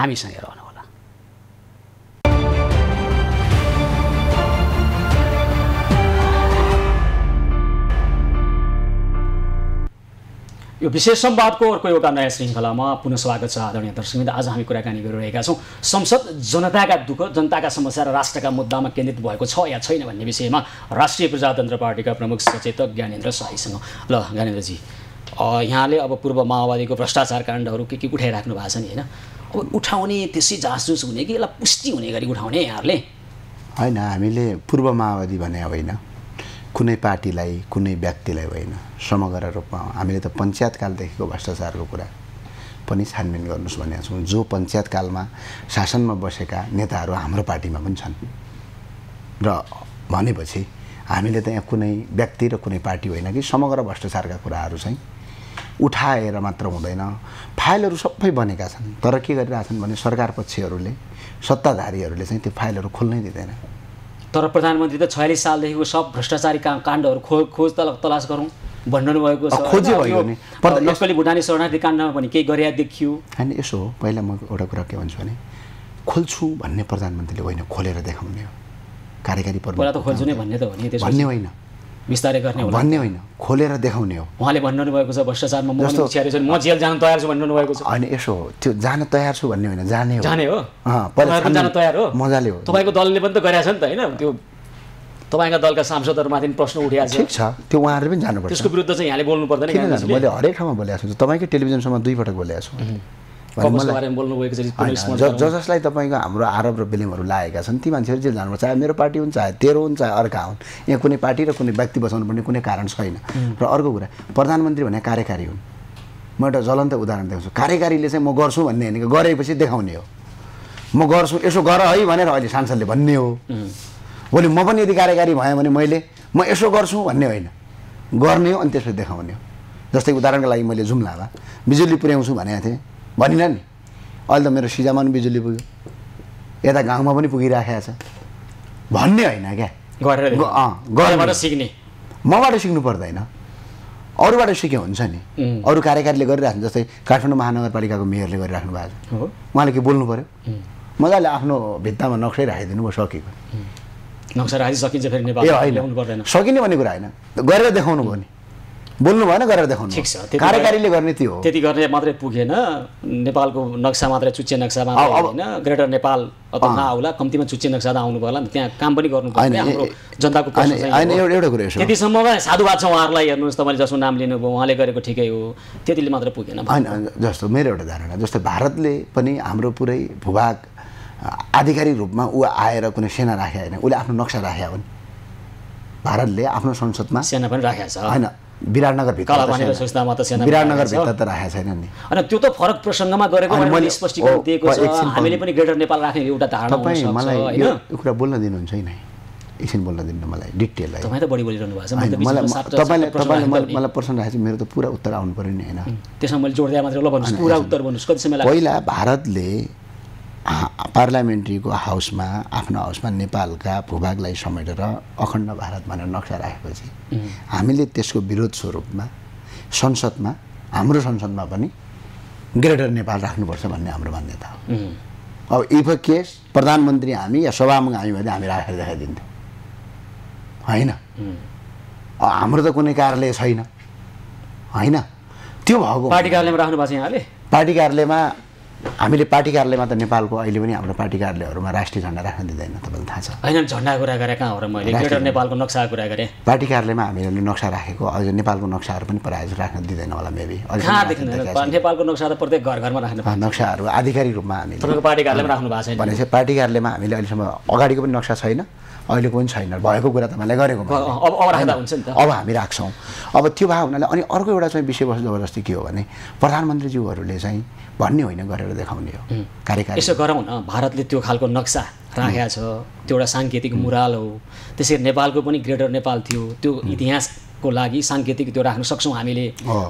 हामीसँग रहनु यो विशेष सम्वादको अर्को एउटा नयाँ श्रृङ्खलामा पुनः स्वागत छ आदरणीय दर्शकवृन्द आज हामी कुराकानी गरिरहेका छौँ संसद जनताका दुःख जनताका समस्या र राष्ट्रका मुद्दामा केन्द्रित भएको छ या छैन भन्ने विषयमा राष्ट्रिय प्रजातन्त्र पार्टीका प्रमुख सचेतक ज्ञानेन्द्र शाहीसँग ल ज्ञानेन्द्रजी यहाँले अब पूर्व माओवादीको भ्रष्टाचार काण्डहरू के के उठाइराख्नु भएको छ नि होइन अब उठाउने त्यसै जासजुस हुने कि यसलाई पुष्टि हुने गरी उठाउने यहाँहरूले होइन हामीले पूर्व माओवादी भने होइन कुनै पार्टीलाई कुनै व्यक्तिलाई होइन समग्र रूपमा हामीले त पञ्चायतकालदेखिको भ्रष्टाचारको कुरा पनि छानबिन गर्नुहोस् भनेको छौँ जो पञ्चायतकालमा शासनमा बसेका नेताहरू हाम्रो पार्टीमा पनि छन् र भनेपछि हामीले त यहाँ कुनै व्यक्ति र कुनै पार्टी होइन कि समग्र भ्रष्टाचारका कुराहरू चाहिँ उठाएर मात्र हुँदैन फाइलहरू सबै बनेका छन् तर के गरिरहेछन् भने सरकार पक्षहरूले सत्ताधारीहरूले चाहिँ त्यो फाइलहरू खोल्नै दिँदैन तर प्रधानमन्त्री त छयालिस सालदेखिको सब भ्रष्टाचारी काम काण्डहरू खो खोज तल तलास गरौँ भन्नु भएको छ भने भयो नक्सली भुटानी शरणार्थी काण्डमा पनि केही गरे देखियो होइन यसो हो पहिला म एउटा कुरा के भन्छु भने खोल्छु भन्ने प्रधानमन्त्रीले होइन खोलेर देखाउने हो कार्यकारी पहिला त खोल्छु नै भन्ने त भन्ने होइन बिस्तारै गर्ने हो भन्ने होइन खोलेर देखाउने हो उहाँले भन्नु भएको छ भ्रष्टाचारमा म म जेल जान तयार छु भन्नु भएको छ होइन यसो हो त्यो जान तयार छु भन्ने होइन जाने हो जाने हो जान तयार हो मजाले हो तपाईँको दलले पनि त गरेछ नि त होइन त्यो तपाईँका दलका सांसदहरूमाथि पनि प्रश्न उठिएको छ ठिक छ त्यो उहाँहरू पनि जानुपर्छ त्यसको विरुद्ध चाहिँ यहाँले बोल्नु पर्दैन मैले हरेक ठाउँमा बोलेको छु तपाईँकै टेलिभिजनसम्म दुईपटक बोलेको छु ज जसलाई तपाईँको हाम्रो आरोप र बिलिमहरू लागेका छन् ती मान्छेहरू जे जानुपर्छ चाहे मेरो पार्टी हुन् चाहे तेरो हुन् चाहे अर्का हुन् यहाँ कुनै पार्टी र कुनै व्यक्ति पर्ने कुनै कारण छैन र अर्को कुरा प्रधानमन्त्री भने कार्यकारी हुन् म एउटा ज्वलन्त उदाहरण देखाउँछु कार्यकारीले चाहिँ म गर्छु भन्ने होइन गरेपछि देखाउने हो म गर्छु यसो गर है भनेर अहिले सांसदले भन्ने हो भोलि म पनि यदि कार्यकारी भएँ भने मैले म यसो गर्छु भन्ने होइन गर्ने हो अनि त्यसपछि देखाउने हो जस्तै उदाहरणको लागि मैले जुम्लामा बिजुली पुर्याउँछु भनेको थिएँ भनिन नि अहिले त मेरो सिजामा पनि बिजुली पुग्यो यता गाउँमा पनि पुगिराखेको छ भन्ने होइन क्या गरेर सिक्ने मबाट सिक्नु पर्दैन अरूबाट सिक्यो हुन्छ नि अरू कार्यकारीले गरिराख्नु जस्तै काठमाडौँ महानगरपालिकाको मेयरले गरिराख्नु भएको छ उहाँले के बोल्नु पऱ्यो मजाले आफ्नो भित्तामा नक्सै राखिदिनु भयो सकेको नक्सा राखिसकिन्छ फेरि सकिने भन्ने कुरा होइन गरेर देखाउनु भयो नि बोल्नु भएन गरेर देखाउनु ठिक छ कार्यकारीले गर्ने त्यो त्यति गर्ने मात्रै पुगेन नेपालको नक्सा मात्रै चुच्चे नक्सा मात्रै होइन ग्रेटर नेपाल अथवा नआउला कम्तीमा चुच्चे नक्सा त आउनु होला नि त्यहाँ काम पनि गर्नु पर्ने जनताको एउटा कुरा साधुवाद छ उहाँहरूलाई हेर्नुहोस् तपाईँले जसको नाम लिनुभयो उहाँले गरेको ठिकै हो त्यतिले मात्र पुगेन होइन जस्तो मेरो एउटा धारणा जस्तो भारतले पनि हाम्रो पुरै भूभाग आधिकारिक रूपमा ऊ आएर कुनै सेना राखे होइन उसले आफ्नो नक्सा राखे हो नि भारतले आफ्नो संसदमा सेना पनि राखेको छ होइन विराटनगरभित्र विराटनगरभित्र त राखेको छैन नि अनि त्यो त फरक प्रसङ्गमा गरेको मैले स्पष्टीकरण दिएको छु हामीले पनि ग्रेटर नेपाल राख्ने एउटा धारणा तपाईँ मलाई यो कुरा बोल्न दिनुहुन्छ नि एकछिन बोल्न दिनु मलाई डिटेल तपाईँ त बढी बोलिरहनु भएको छ मलाई तपाईँले तपाईँले मलाई प्रश्न राखेको मेरो त पुरा उत्तर आउनु पऱ्यो नि होइन त्यसमा मैले जोडिदिए मात्रै ल भन्नुहोस् पुरा उत्तर भन्नुहोस् कति समय पहिला भारतले पार्लियामेन्ट्रीको हाउसमा आफ्नो हाउसमा नेपालका भूभागलाई समेटेर अखण्ड भारत भनेर नक्सा राखेपछि हामीले त्यसको विरोध स्वरूपमा संसदमा हाम्रो संसदमा पनि ग्रेटर नेपाल राख्नुपर्छ भन्ने हाम्रो मान्यता हो अब इफ अ केस प्रधानमन्त्री हामी या सभामुख हामी भने हामी राखेर देखाइदिन्थ्यौँ होइन हाम्रो त कुनै कार्यालय छैन होइन त्यो भएको पार्टी कार्यालयमा राख्नु भएको छ यहाँले पार्टी कार्यालयमा हामीले पार्टी कार्यालयमा त नेपालको अहिले पनि हाम्रो पार्टी कार्यालयहरूमा राष्ट्रिय झन्डा राख्न दिँदैन तपाईँलाई थाहा छ होइन झन्डा कुरा गरेँ कहाँ हो र मैले ग्रेटर नेपालको नक्सा कुरा गरेँ पार्टी कार्यालयमा हामीले नक्सा राखेको अझ नेपालको नक्साहरू पनि प्रायः राख्न दिँदैन होला मेबी नेपालको नक्सा त प्रत्येक घर घरमा राख्नु नक्साहरू आधिकारिक रूपमा हामीले तपाईँको पार्टी कार्यालयमा राख्नु भएको छैन भनेपछि पार्टी कार्यालयमा हामीले अहिलेसम्म अगाडिको पनि नक्सा छैन अहिलेको पनि छैन भएको कुरा त मैले गरेको अब राख्दा हुन्छ नि त अब हामी राख्छौँ अब त्यो भएको हुनाले अनि अर्को एउटा चाहिँ विषयवस्तु जबरजस्ती के हो भने प्रधानमन्त्रीज्यूहरूले चाहिँ भन्ने होइन गरेर देखाउने हो कार्यकारी यसो गरौँ न भारतले त्यो खालको नक्सा राखेको छ त्यो एउटा साङ्केतिक मुराल हो त्यसरी नेपालको पनि ग्रेटर नेपाल थियो त्यो इतिहासको लागि साङ्केतिक त्यो राख्न सक्छौँ हामीले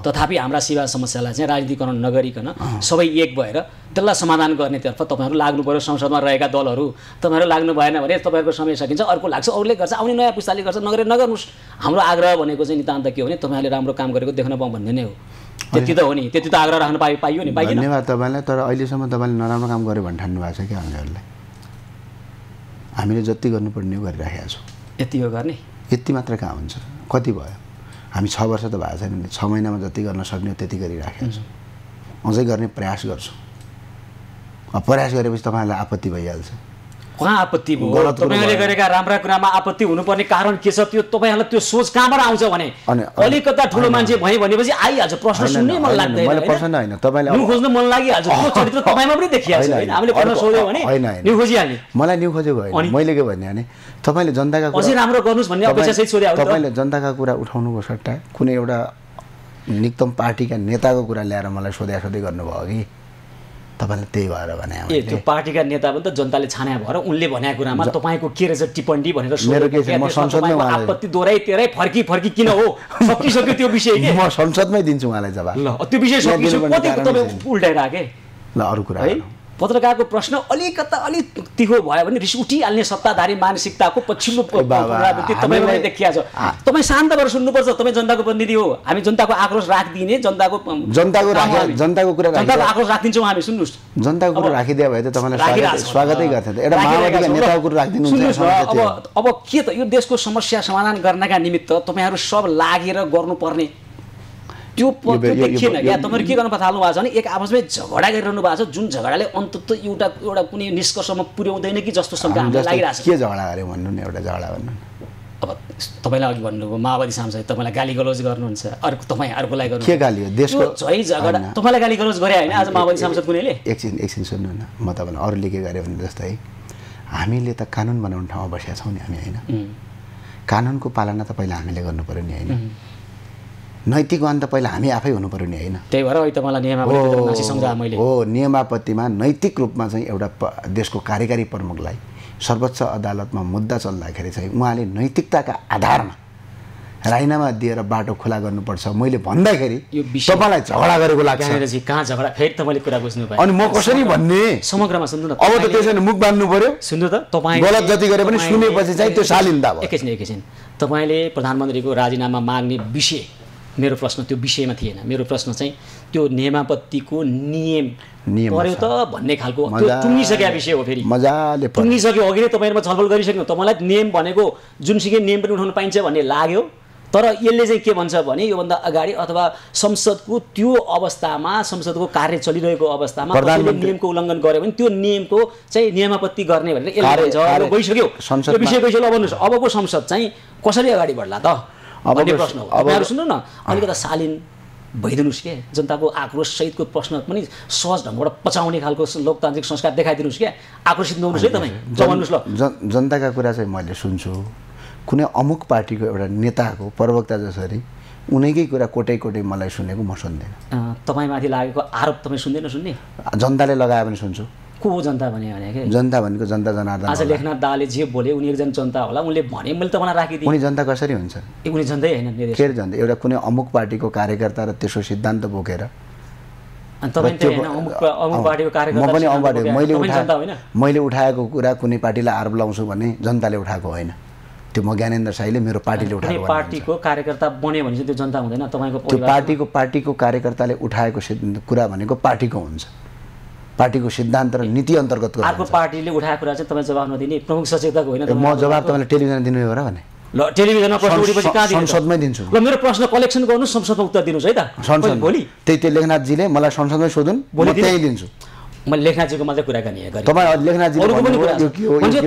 तथापि हाम्रा सेवा समस्यालाई चाहिँ राजनीतिकरण नगरिकन सबै एक भएर त्यसलाई समाधान गर्नेतर्फ तपाईँहरू लाग्नु पऱ्यो संसदमा रहेका दलहरू तपाईँहरू लाग्नु भएन भने तपाईँहरूको समय सकिन्छ अर्को लाग्छ अरूले गर्छ आउने नयाँ पुस्ताले गर्छ नगरे नगर्नुहोस् हाम्रो आग्रह भनेको चाहिँ नितान्त के हो भने तपाईँहरूले राम्रो काम गरेको देख्न पाउँ भन्ने नै हो त्यति त हो नि त्यति त आग्रह राख्नु पाइ पाइयो नि धन्यवाद तपाईँलाई तर अहिलेसम्म तपाईँले नराम्रो काम गऱ्यो भने ठान्नु भएको छ क्या हामीहरूलाई हामीले जति गर्नुपर्ने हो गरिराखेका छौँ यति हो गर्ने यति मात्र कहाँ हुन्छ कति भयो हामी छ वर्ष त भएको छैन नि छ महिनामा जति गर्न सक्ने हो त्यति गरिराखेका छौँ अझै गर्ने प्रयास गर्छौँ प्रयास गरेपछि तपाईँहरूलाई आपत्ति भइहाल्छ कहाँ आपत्ति भयो तपाईँले गरेका राम्रा कुरामा आपत्ति हुनुपर्ने कारण के छ त्यो तपाईँहरूलाई त्यो सोच कहाँबाट आउँछ भने अलिकता ठुलो मान्छे भयो भनेपछि आइहाल्छ प्रश्न सुन्नै मन लाग्दैन खोज्नु मन लागिहाल्छ चरित्र तपाईँमा पनि देखिहाल्छ हामीले प्रश्न सोध्यो भने न्यु खोजिहाल्ने मलाई न्यु खोज्यो भयो मैले के भन्ने भने तपाईँले जनताका अझै राम्रो गर्नुहोस् भन्ने अपेक्षा चाहिँ सोध्यो तपाईँले जनताका कुरा उठाउनुको सट्टा कुनै एउटा निकम पार्टीका नेताको कुरा ल्याएर मलाई सोध्या सोधै गर्नुभयो कि तपाईँले त्यही भएर भने ए त्यो पार्टीका नेता पनि त जनताले छाने भएर उनले भनेको कुरामा तपाईँको के रहेछ टिप्पणी भनेर आपत्ति दोहोऱ्याइ तेह्रै फर्की फर्की किन हो सकिसक्यो त्यो विषय म संसदमै दिन्छु उहाँलाई जवाब ल त्यो विषय सकिसक्यो कति तपाईँ उल्टाइरहेको ल अरू कुरा है पत्रकारको प्रश्न अलिकता अलिक तिखो भयो भने रिस उठिहाल्ने सत्ताधारी मानसिकताको पछिल्लो पुनरावृत्ति तपाईँलाई देखिया छ तपाईँ शान्त भएर सुन्नुपर्छ तपाईँ जनताको प्रतिनिधि हो हामी जनताको आक्रोश राखिदिने जनताको जनताको जनताको कुरा जनताको आक्रोश राखिदिन्छौँ हामी सुन्नुहोस् जनताको कुरा राखिदियो भए त तपाईँलाई स्वागतै गर्थ्यो एउटा नेताको कुरा राखिदिनु अब अब के त यो देशको समस्या समाधान गर्नका निमित्त तपाईँहरू सब लागेर गर्नुपर्ने त्यो देखिएन क्या तपाईँहरू के गर्न थाल्नु भएको छ भने एक आपसमै झगडा गरिरहनु भएको छ जुन झगडाले अन्तत एउटा एउटा कुनै निष्कर्षमा पुर्याउँदैन कि जस्तो शङ्का के झगडा गऱ्यो भन्नु नि एउटा झगडा भन्नु अब तपाईँलाई अघि भन्नुभयो माओवादी सांसद तपाईँलाई गाली गलोज गर्नुहुन्छ अर्को तपाईँ अर्कोलाई गर्नु के गाली हो देशको झै झगडा तपाईँलाई गाली गलोज गरे होइन आज माओवादी सांसद कुनैले एकछिन एकछिन सुन्नु न म तपाईँलाई अरूले के गरेँ भने जस्तै हामीले त कानुन बनाउने ठाउँमा बसेका छौँ नि हामी होइन कानुनको पालना त पहिला हामीले गर्नु नि होइन नैतिकवान त पहिला हामी आफै हुनु पऱ्यो नि होइन त्यही भएर तपाईँलाई नियमा मैले हो नियमापत्तिमा नैतिक रूपमा चाहिँ एउटा देशको कार्यकारी प्रमुखलाई सर्वोच्च अदालतमा मुद्दा चल्दाखेरि चाहिँ उहाँले नैतिकताका आधारमा राइनामा दिएर बाटो खुला गर्नुपर्छ मैले भन्दाखेरि तपाईँलाई झगडा गरेको लाग्छ कहाँ झगडा फेरि तपाईँले कुरा बुझ्नु भयो अनि म कसरी भन्ने समग्रमा सुन्नु न अब त त्यसो मुख बाँध्नु पर्यो सुन्नु त तपाईँ गलत जति गरे पनि सुनेपछि चाहिँ त्यो सालिन्दा भयो एकैछिन एकैछिन तपाईँले प्रधानमन्त्रीको राजीनामा माग्ने विषय मेरो प्रश्न त्यो विषयमा थिएन मेरो प्रश्न चाहिँ त्यो नियमापत्तिको नियम नियम पऱ्यो त भन्ने खालको त्यो टुङ्गिसकेका विषय हो फेरि मजाले टुङ्गिसक्यो अघि नै तपाईँहरूमा छलफल गरिसक्यो त मलाई नियम भनेको जुनसुकै नियम पनि उठाउनु पाइन्छ भन्ने लाग्यो तर यसले चाहिँ के भन्छ भने योभन्दा अगाडि अथवा संसदको त्यो अवस्थामा संसदको कार्य चलिरहेको अवस्थामा नियमको उल्लङ्घन गर्यो भने त्यो नियमको चाहिँ नियमापत्ति गर्ने भनेर यसले गइसक्यो विषय अब भन्नुहोस् अबको संसद चाहिँ कसरी अगाडि बढ्ला त अब प्रश्न हो सुन्नु न अलिकता शालीन भइदिनुहोस् के जनताको आक्रोशसहितको प्रश्न पनि सहज ढङ्गबाट पचाउने खालको लोकतान्त्रिक संस्कार देखाइदिनुहोस् क्या आक्रोशित नहुनुहोस् है तपाईँ जमाउनुहोस् ल जनताका कुरा चाहिँ मैले सुन्छु कुनै अमुक पार्टीको एउटा नेताको प्रवक्ता जसरी उनैकै कुरा कोटै कोटै मलाई सुनेको म सुन्दिनँ तपाईँमाथि लागेको आरोप तपाईँ सुन्दैन सुन्ने जनताले लगायो भने सुन्छु को हो जनता भने भने के जनता भनेको जनता जनार्दन आज लेखनाथ दाले जे बोले उनी एकजना जनता होला उनले भने मैले त मलाई राखिदिएँ उनी जनता कसरी हुन्छ उनी जनतै होइन के जनता एउटा कुनै अमुक पार्टीको कार्यकर्ता र त्यसो सिद्धान्त बोकेर मैले उठाएको कुरा कुनै पार्टीलाई आरोप लाउँछु भने जनताले उठाएको होइन त्यो म ज्ञानेन्द्र साईले मेरो पार्टीले उठाएको पार्टीको कार्यकर्ता बन्यो भने चाहिँ त्यो जनता हुँदैन तपाईँको त्यो पार्टीको पार्टीको कार्यकर्ताले उठाएको कुरा भनेको पार्टीको हुन्छ पार्टीको सिद्धान्त र नीति अन्तर्गतको अर्को पार्टीले उठाएको कुरा चाहिँ तपाईँ जवाब नदिने प्रमुख सचेतक होइन म जवाब तपाईँले टेलिभिजन दिनु हो र भने ल टेलिभिजनमा संसदमै दिन्छु ल मेरो प्रश्न कलेक्सन गर्नु संसदमा उत्तर दिनुहोस् है त संसद भोलि त्यही त्यही लेखनाथजीले मलाई संसदमै सोधुन् भोलि त्यही दिन्छु मैले लेखनाथजीको मात्रै कुराकानी गरेँ तपाईँ लेखनाथजी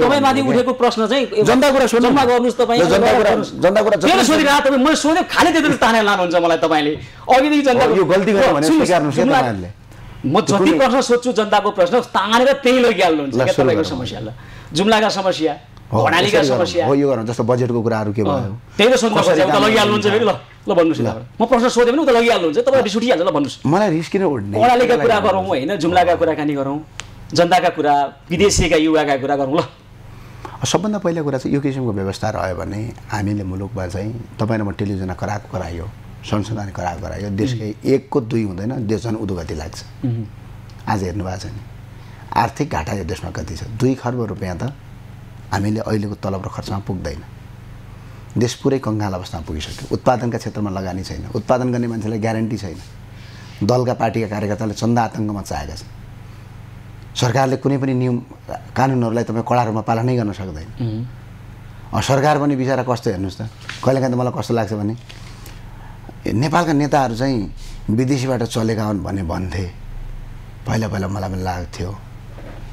तपाईँमाथि उठेको प्रश्न चाहिँ जनता कुरा सोधमा गर्नुहोस् तपाईँ जनता कुरा जनता कुरा सोधिरहेको तपाईँ मैले सोधेँ खालि त्यति तानेर लानुहुन्छ मलाई तपाईँले अघिदेखि जनता यो गल्ती गर्नु भने स्वीकार्नुहोस् तपाईँहरूले म जति प्रश्न सोध्छु जनताको प्रश्न तानेर त्यहीँ लगिहाल्नुहुन्छ क्या तपाईँको समस्यालाई जुम्लाका समस्या घडालीका समस्या हो यो गर्नु जस्तो बजेटको कुराहरू के भयो त्यही त सोध्नु पर्छ उता लगिहाल्नुहुन्छ फेरि ल ल भन्नुहोस् ल म प्रश्न सोधेँ भने उता लगिहाल्नुहुन्छ तपाईँ रिस उठिहाल्छ ल भन्नुहोस् मलाई रिस किन उठ्ने घडालीका कुरा गरौँ होइन जुम्लाका कुराकानी गरौँ जनताका कुरा विदेशीका युवाका कुरा गरौँ ल सबभन्दा पहिला कुरा चाहिँ यो किसिमको व्यवस्था रह्यो भने हामीले मुलुकमा चाहिँ तपाईँ र म टेलिभिजनमा कराएको करायो संशोधन खराब यो देशकै एकको दुई हुँदैन देश झन् उद्गति लाग्छ आज हेर्नु भएको छ नि आर्थिक घाटा यो देशमा कति छ दुई खर्ब रुपियाँ त हामीले अहिलेको तलब र खर्चमा पुग्दैन देश पुरै कङ्गाल अवस्थामा पुगिसक्यो उत्पादनका क्षेत्रमा लगानी छैन उत्पादन गर्ने मान्छेलाई ग्यारेन्टी छैन दलका पार्टीका कार्यकर्ताले चन्दा आतङ्कमा चाहेका छन् सरकारले कुनै पनि नियम कानुनहरूलाई तपाईँ कडा रूपमा पालनै गर्न सक्दैन सरकार पनि बिचरा कस्तो हेर्नुहोस् त कहिलेकाहीँ त मलाई कस्तो लाग्छ भने नेपालका नेताहरू चाहिँ विदेशीबाट चलेका हुन् भन्ने भन्थे पहिला पहिला मलाई पनि लाग्थ्यो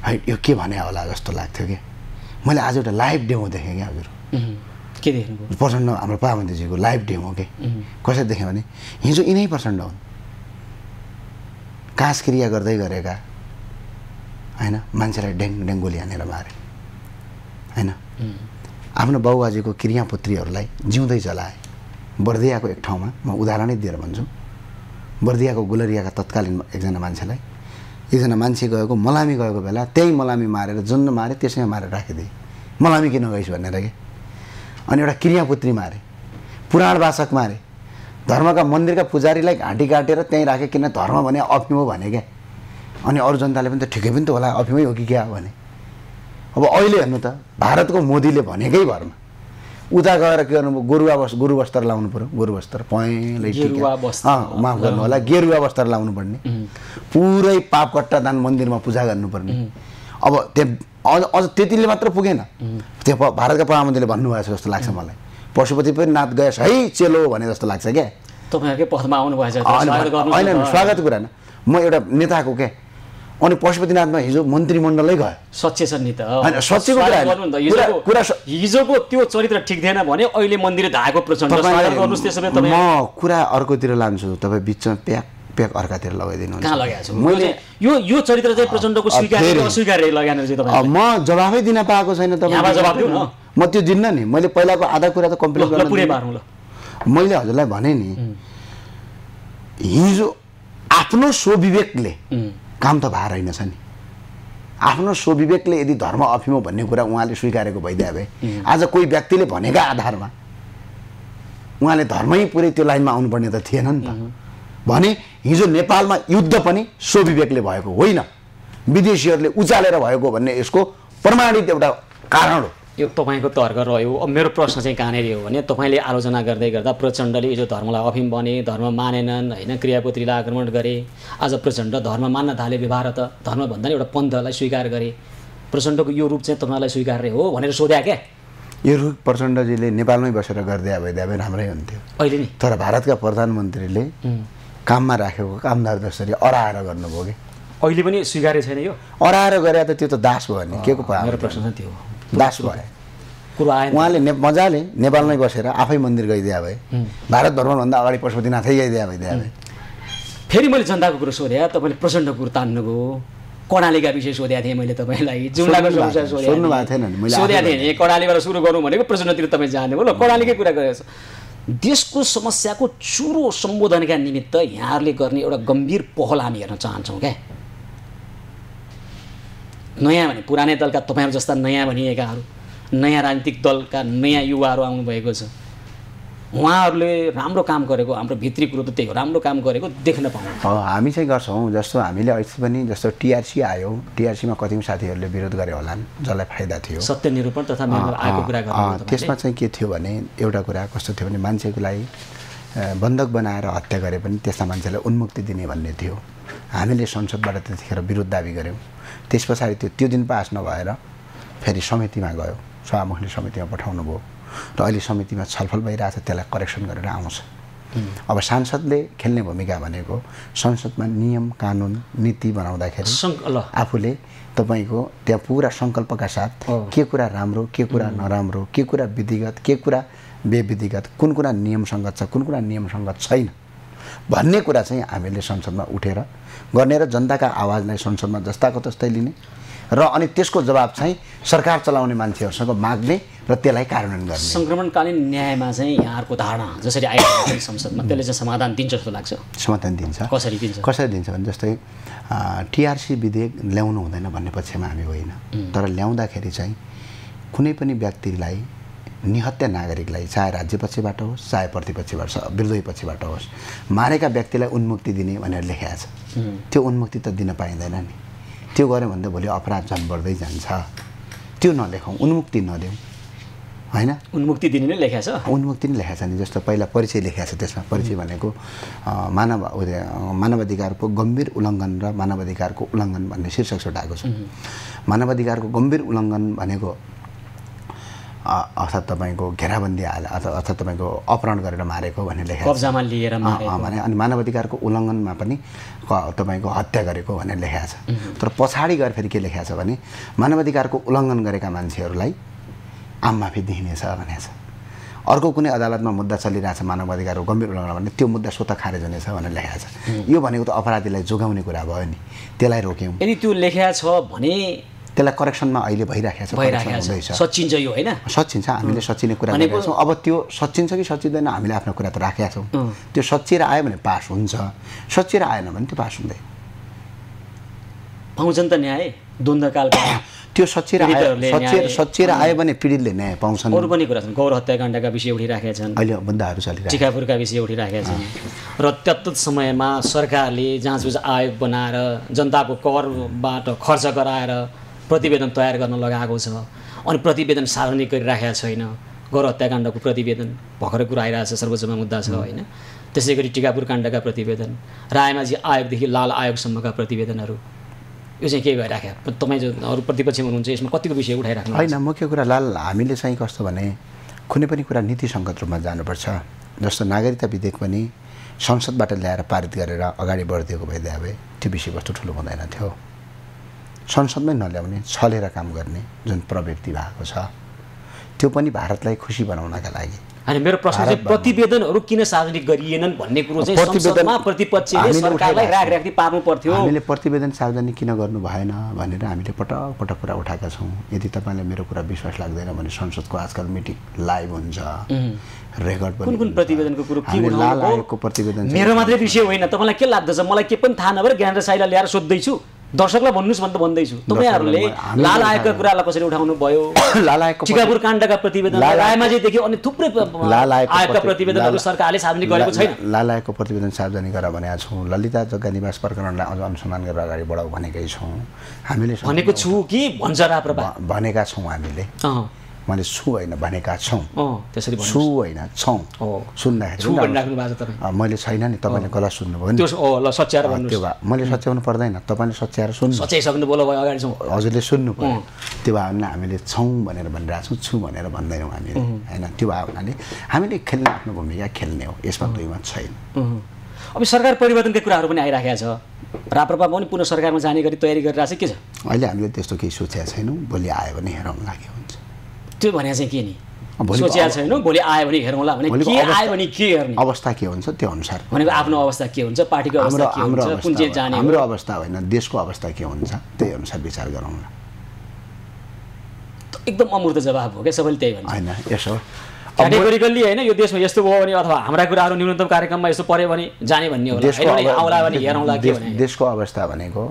है यो के भने होला जस्तो लाग्थ्यो कि मैले आज एउटा लाइभ डेमो देखेँ क्या हजुर के देख्नु प्रचण्ड हाम्रो पावन्तीजीको लाइभ डेमो के कसरी देखेँ भने हिजो यिनै प्रचण्ड हुन् काँस क्रिया गर्दै गरेका होइन मान्छेलाई डेङ डेङ्गुली हानेर मारे होइन आफ्नो बाउबाजेको क्रिया जिउँदै जलाए बर्दियाको एक ठाउँमा म उदाहरणै दिएर भन्छु बर्दियाको गुलरियाका तत्कालीन एकजना मान्छेलाई एकजना मान्छे गएको मलामी गएको बेला त्यहीँ मलामी मारेर जुन मारे त्यसैमा मारेर राखिदिएँ मलामी किन गइस् भनेर के अनि एउटा क्रियापुत्री मारे पुराणवासक मारे धर्मका मन्दिरका पुजारीलाई घाँटी काटेर त्यहीँ राखे किन धर्म भने अफिम हो भने क्या अनि अरू जनताले पनि त ठिकै पनि त होला अफिमै हो कि क्या भने अब अहिले हेर्नु त भारतको मोदीले भनेकै भरमा उता गएर के गर्नु गोरुवा बस् गोरु वस्त्र लाउनु पऱ्यो गोरु वस्त्र माफ गर्नु होला गेरुवा वस्त्र लाउनु पर्ने पुरै पापकट्टा दान मन्दिरमा पूजा गर्नुपर्ने अब त्यहाँ अझ अझ त्यतिले मात्र पुगेन त्यो भारतका प्रधानमन्त्रीले भन्नुभएको छ जस्तो लाग्छ मलाई पशुपति पनि नाथ गएस है चेलो भने जस्तो लाग्छ क्या होइन स्वागत कुरा होइन म एउटा नेताको क्या अनि पशुपतिनाथमा हिजो मन्त्रीमण्डलै गयो सच्चे छ नि त स्वच्छको कुरा कुरा हिजोको त्यो चरित्र ठिक थिएन भने अहिले मन्दिर धाएको प्रचण्ड म कुरा अर्कोतिर लान्छु तपाईँ बिचमा प्याक प्याक अर्कातिर लगाइदिनु कहाँ मैले यो यो चरित्र चाहिँ प्रचण्डको स्वीकार अस्वीकार लगाएन म जवाफै दिन पाएको छैन तपाईँ जवाफ दिउँ न म त्यो दिन्न नि मैले पहिलाको आधा कुरा त कम्प्लिट गर्न पुरै पारौँ ल मैले हजुरलाई भने नि हिजो आफ्नो स्वविवेकले काम त भएर रहेनछ नि आफ्नो स्वविवेकले यदि धर्म अफिमो भन्ने कुरा उहाँले स्वीकारेको भइदिए भए आज कोही व्यक्तिले भनेका आधारमा उहाँले धर्मै पुरै त्यो लाइनमा आउनुपर्ने त थिएन नि त भने हिजो नेपालमा युद्ध पनि स्वविवेकले भएको होइन विदेशीहरूले उचालेर भएको भन्ने यसको प्रमाणित एउटा कारण हो यो तपाईँको तर्क रह्यो अब मेरो प्रश्न चाहिँ कहाँनिर हो भने तपाईँले आलोचना गर्दै गर्दा प्रचण्डले हिजो धर्मलाई अफिम बने धर्म मानेनन् होइन क्रियापुत्रीलाई आक्रमण गरे आज प्रचण्ड धर्म मान्न थाले व्यवहार त धर्म भन्दा पनि एउटा पन्थलाई स्वीकार गरे प्रचण्डको यो रूप चाहिँ तपाईँलाई स्वीकार्य हो भनेर सोध्या क्या यो रूप प्रचण्डजीले नेपालमै बसेर गरिदिए भए भए राम्रै हुन्थ्यो अहिले नि तर भारतका प्रधानमन्त्रीले काममा राखेको कामदार जसरी अराएर गर्नुभयो कि अहिले पनि स्वीकार्य छैन यो अराएर गरे त त्यो त दास भयो भने के को प्रश्न चाहिँ त्यो हो दास भए कुरो आए उहाँले ने मजाले नेपालमै बसेर आफै मन्दिर गइदिए भए भारत भ्रमणभन्दा अगाडि पशुपतिनाथै गइदिया भइदिया भए फेरि मैले जनताको कुरो सोधेँ तपाईँले प्रचण्डपुर कुरो तान्नुभयो कर्णालीका विषय सोधेको थिएँ मैले तपाईँलाई जुम्लाको समस्या सोधेको थिएँ सोधेको थिएँ कर्णालीबाट सुरु गरौँ भनेको प्रचण्डतिर तपाईँ जानुभयो ल कर्णालीकै कुरा गरेको छ देशको समस्याको चुरो सम्बोधनका निमित्त यहाँहरूले गर्ने एउटा गम्भीर पहल हामी हेर्न चाहन्छौँ क्या नयाँ भने पुरानै दलका तपाईँहरू जस्ता नयाँ भनिएकाहरू नयाँ राजनीतिक दलका नयाँ युवाहरू आउनुभएको छ उहाँहरूले राम्रो काम गरेको हाम्रो भित्री कुरो त त्यही हो राम्रो काम गरेको देख्न पाउँछ हामी चाहिँ गर्छौँ जस्तो हामीले अहिले पनि जस्तो टिआरसी आयो टिआरसीमा पनि साथीहरूले विरोध गरे होलान् जसलाई फाइदा थियो सत्य निरूपण तथा आएको कुरा त्यसमा चाहिँ के थियो भने एउटा कुरा कस्तो थियो भने मान्छेको लागि बन्धक बनाएर हत्या गरे पनि त्यस्ता मान्छेलाई उन्मुक्ति दिने भन्ने थियो हामीले संसदबाट त्यतिखेर विरोध दावी गऱ्यौँ त्यस पछाडि त्यो त्यो दिन पास नभएर फेरि समितिमा गयो सभामुखले समितिमा पठाउनु भयो र अहिले समितिमा छलफल भइरहेछ त्यसलाई करेक्सन गरेर आउँछ अब सांसदले खेल्ने भूमिका भनेको संसदमा नियम कानुन नीति बनाउँदाखेरि आफूले तपाईँको त्यहाँ पुरा सङ्कल्पका साथ के कुरा राम्रो के कुरा नराम्रो के कुरा विधिगत के कुरा बेविधिगत कुन कुरा नियमसङ्गत छ कुन कुरा नियमसङ्गत छैन भन्ने कुरा चाहिँ हामीले संसदमा उठेर गर्ने र जनताका आवाजलाई संसदमा जस्ताको तस्तै लिने र अनि त्यसको जवाब चाहिँ सरकार चलाउने मान्छेहरूसँग माग्ने र त्यसलाई कार्यान्वयन गर्ने सङ्क्रमणकालीन न्यायमा चाहिँ यहाँहरूको धारणा जसरी आइरहेको संसदमा त्यसले चाहिँ समाधान दिन्छ जस्तो लाग्छ समाधान दिन्छ कसरी दिन्छ कसरी दिन्छ भने जस्तै टिआरसी विधेयक ल्याउनु हुँदैन भन्ने पक्षमा हामी होइन तर ल्याउँदाखेरि चाहिँ कुनै पनि व्यक्तिलाई निहत्या नागरिकलाई चाहे राज्य पक्षबाट होस् चाहे प्रतिपक्षबाट विरोधी पक्षबाट होस् मारेका व्यक्तिलाई उन्मुक्ति दिने भनेर लेखेको छ त्यो उन्मुक्ति त दिन पाइँदैन नि त्यो गऱ्यो भने त भोलि अपराध झन् बढ्दै जान्छ त्यो नलेखौँ उन्मुक्ति नदेऊ होइन उन्मुक्ति दिने नै छ उन्मुक्ति नै लेखाएको छ नि जस्तो पहिला परिचय लेखाएको छ त्यसमा परिचय भनेको मानव मानवाधिकारको गम्भीर उल्लङ्घन र मानवाधिकारको उल्लङ्घन भन्ने शीर्षक छुट्याएको छ मानवाधिकारको गम्भीर उल्लङ्घन भनेको अर्थात् तपाईँको घेराबन्दी हाल अथवा अर्थात् तपाईँको अपहरण गरेर मारेको भनेर लेखेको लिएर भने अनि मानव अधिकारको उल्लङ्घनमा पनि तपाईँको हत्या गरेको भनेर लेखाएको छ तर पछाडि गएर फेरि के लेखाएको छ भने मानव अधिकारको उल्लङ्घन गरेका मान्छेहरूलाई आम माफी दिइनेछ भनेको छ अर्को कुनै अदालतमा मुद्दा चलिरहेछ मानव अधिकारको गम्भीर उल्लङ्घन भने त्यो मुद्दा स्वतः खारेज हुनेछ भनेर लेखाएको छ यो भनेको त अपराधीलाई जोगाउने कुरा भयो नि त्यसलाई रोक्यौँ यदि त्यो लेखेको छ भने त्यसलाई करेक्सनमा अहिले भइराखेको छ भइराखेको छ सचिन्छ यो होइन सचिन्छ हामीले सचिने कुरा छौँ अब त्यो सचिन्छ कि सचिँदैन हामीले आफ्नो कुरा त राखेका छौँ त्यो सचिएर आयो भने पास हुन्छ सचिएर आएन भने त्यो पास हुँदैन पाउँछन् त न्याय द्वन्दकाल त्यो सचिएर सचिएर सचिएर आयो भने पीडितले न्याय पाउँछन् अरू पनि कुरा छन् गौर हत्याकाण्डका विषय उठिराखेका छन् अहिले मुद्दाहरू चलिरहेको टिकापुरका विषय उठिराखेका छन् र त्यत्त समयमा सरकारले जाँचबुझ आयोग बनाएर जनताको करबाट खर्च गराएर प्रतिवेदन तयार गर्न लगाएको छ अनि प्रतिवेदन सार्वजनिक गरिराखेको छैन गौर हत्याकाण्डको प्रतिवेदन भर्खरै कुरो आइरहेको छ सर्वोच्चमा मुद्दा छ होइन त्यसै गरी टिकापुर काण्डका प्रतिवेदन रायमाझी आयोगदेखि लाल आयोगसम्मका प्रतिवेदनहरू यो चाहिँ के गरिराख्यो तपाईँ जो अरू प्रतिपक्षमा हुनुहुन्छ यसमा कतिको विषय उठाइराख्नु होइन मुख्य कुरा लाल हामीले चाहिँ कस्तो भने कुनै पनि कुरा नीतिसङ्गत रूपमा जानुपर्छ जस्तो नागरिकता विधेयक पनि संसदबाट ल्याएर पारित गरेर अगाडि बढिदिएको भइदिए भए त्यो विषयवस्तु ठुलो हुँदैन थियो संसदमै नल्याउने छलेर काम गर्ने जुन प्रवृत्ति भएको छ त्यो पनि भारतलाई खुसी बनाउनका लागि अनि मेरो प्रश्न चाहिँ प्रतिवेदनहरू किन सार्वजनिक गरिएनन् भन्ने कुरो चाहिँ संसदमा पार्नु पर्थ्यो हामीले प्रतिवेदन सार्वजनिक किन गर्नु भएन भनेर हामीले पटक पटक कुरा उठाएका छौँ यदि तपाईँलाई मेरो कुरा विश्वास लाग्दैन भने संसदको आजकल मिटिङ लाइभ हुन्छ रेकर्ड कुन कुन प्रतिवेदनको कुरो के लाल आयोगको प्रतिवेदन मेरो मात्रै विषय होइन तपाईँलाई के लाग्दछ मलाई के पनि थाहा नभएर ज्ञानेन्द्र साईलाई ल्याएर सोध्दैछु दर्शकलाई भन्नुहोस् भने त भन्दैछु तपाईँहरूले लाल आएका कुरालाई कसरी उठाउनु भयो लाल आएको चिकापुर काण्डका प्रतिवेदन रायमाझीदेखि अनि थुप्रै लाल आएका प्रतिवेदनहरू सरकारले सार्वजनिक गरेको छैन लाल आएको प्रतिवेदन सार्वजनिक गरेर भनेका छौँ ललिता जग्गा निवास प्रकरणलाई अझ अनुसन्धान गरेर अगाडि बढाउ भनेकै छौँ हामीले भनेको छु कि भन्छ राप्रपा भनेका छौँ हामीले मैले छु होइन भनेका छौँ छु होइन छौँ सुन्दाखेरि मैले छैन नि तपाईँले गला सुन्नुभयो नि त्यो भए मैले सच्याउनु पर्दैन तपाईँले सच्याएर सुन्नु हजुरले सुन्नु पऱ्यो त्यो भए हुनाले हामीले छौँ भनेर भनिरहेको छौँ छु भनेर भन्दैनौँ हामीले होइन त्यो भए हुनाले हामीले खेल्ने आफ्नो भूमिका खेल्ने हो यसमा दुईमा छैन अब सरकार परिवर्तनकै कुराहरू पनि आइराखेका छ राप्रपामा पनि पुनः सरकारमा जाने गरी तयारी गरिरहेको छ के छ अहिले हामीले त्यस्तो केही सोचेका छैनौँ भोलि आयो भने हेरौँ लाग्यो हुन्छ त्यो भने चाहिँ के नि सोचिया छैन भोलि आयो भने हेरौँला भने के आयो भने के हेर्ने अवस्था के हुन्छ त्यो अनुसार भनेको आफ्नो अवस्था के हुन्छ पार्टीको अवस्था के हुन्छ कुन चाहिँ जाने हाम्रो अवस्था होइन देशको अवस्था के हुन्छ त्यही अनुसार विचार गरौँला एकदम अमूर्त जवाब हो क्या सबैले त्यही भन्छ होइन यसो क्याटेगोरिकल्ली होइन यो देशमा यस्तो भयो भने अथवा हाम्रा कुराहरू न्यूनतम कार्यक्रममा यसो पऱ्यो भने जाने भन्ने होला आउला भने देशको अवस्था भनेको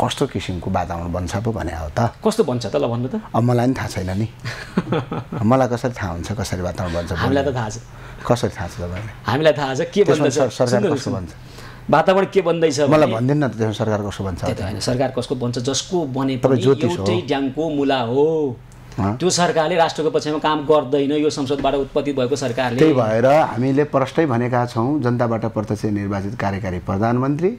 कस्तो किसिमको वातावरण बन्छ पो भने हो त कस्तो बन्छ त ल भन्नु त अब मलाई पनि थाहा छैन नि मलाई कसरी थाहा हुन्छ कसरी वातावरण बन्छ हामीलाई त थाहा छ कसरी थाहा छ तपाईँलाई हामीलाई थाहा छ के भन्छ सरकार कस्तो भन्छ वातावरण के बन्दैछ मलाई भन्दैन त त्यसमा सरकार कसो बन्छ सरकार कसको बन्छ जसको बने एउटै ड्याङको मुला हो त्यो सरकारले राष्ट्रको पक्षमा काम गर्दैन यो संसदबाट उत्पत्ति भएको सरकारले त्यही भएर हामीले प्रष्टै भनेका छौँ जनताबाट प्रत्यक्ष निर्वाचित कार्यकारी प्रधानमन्त्री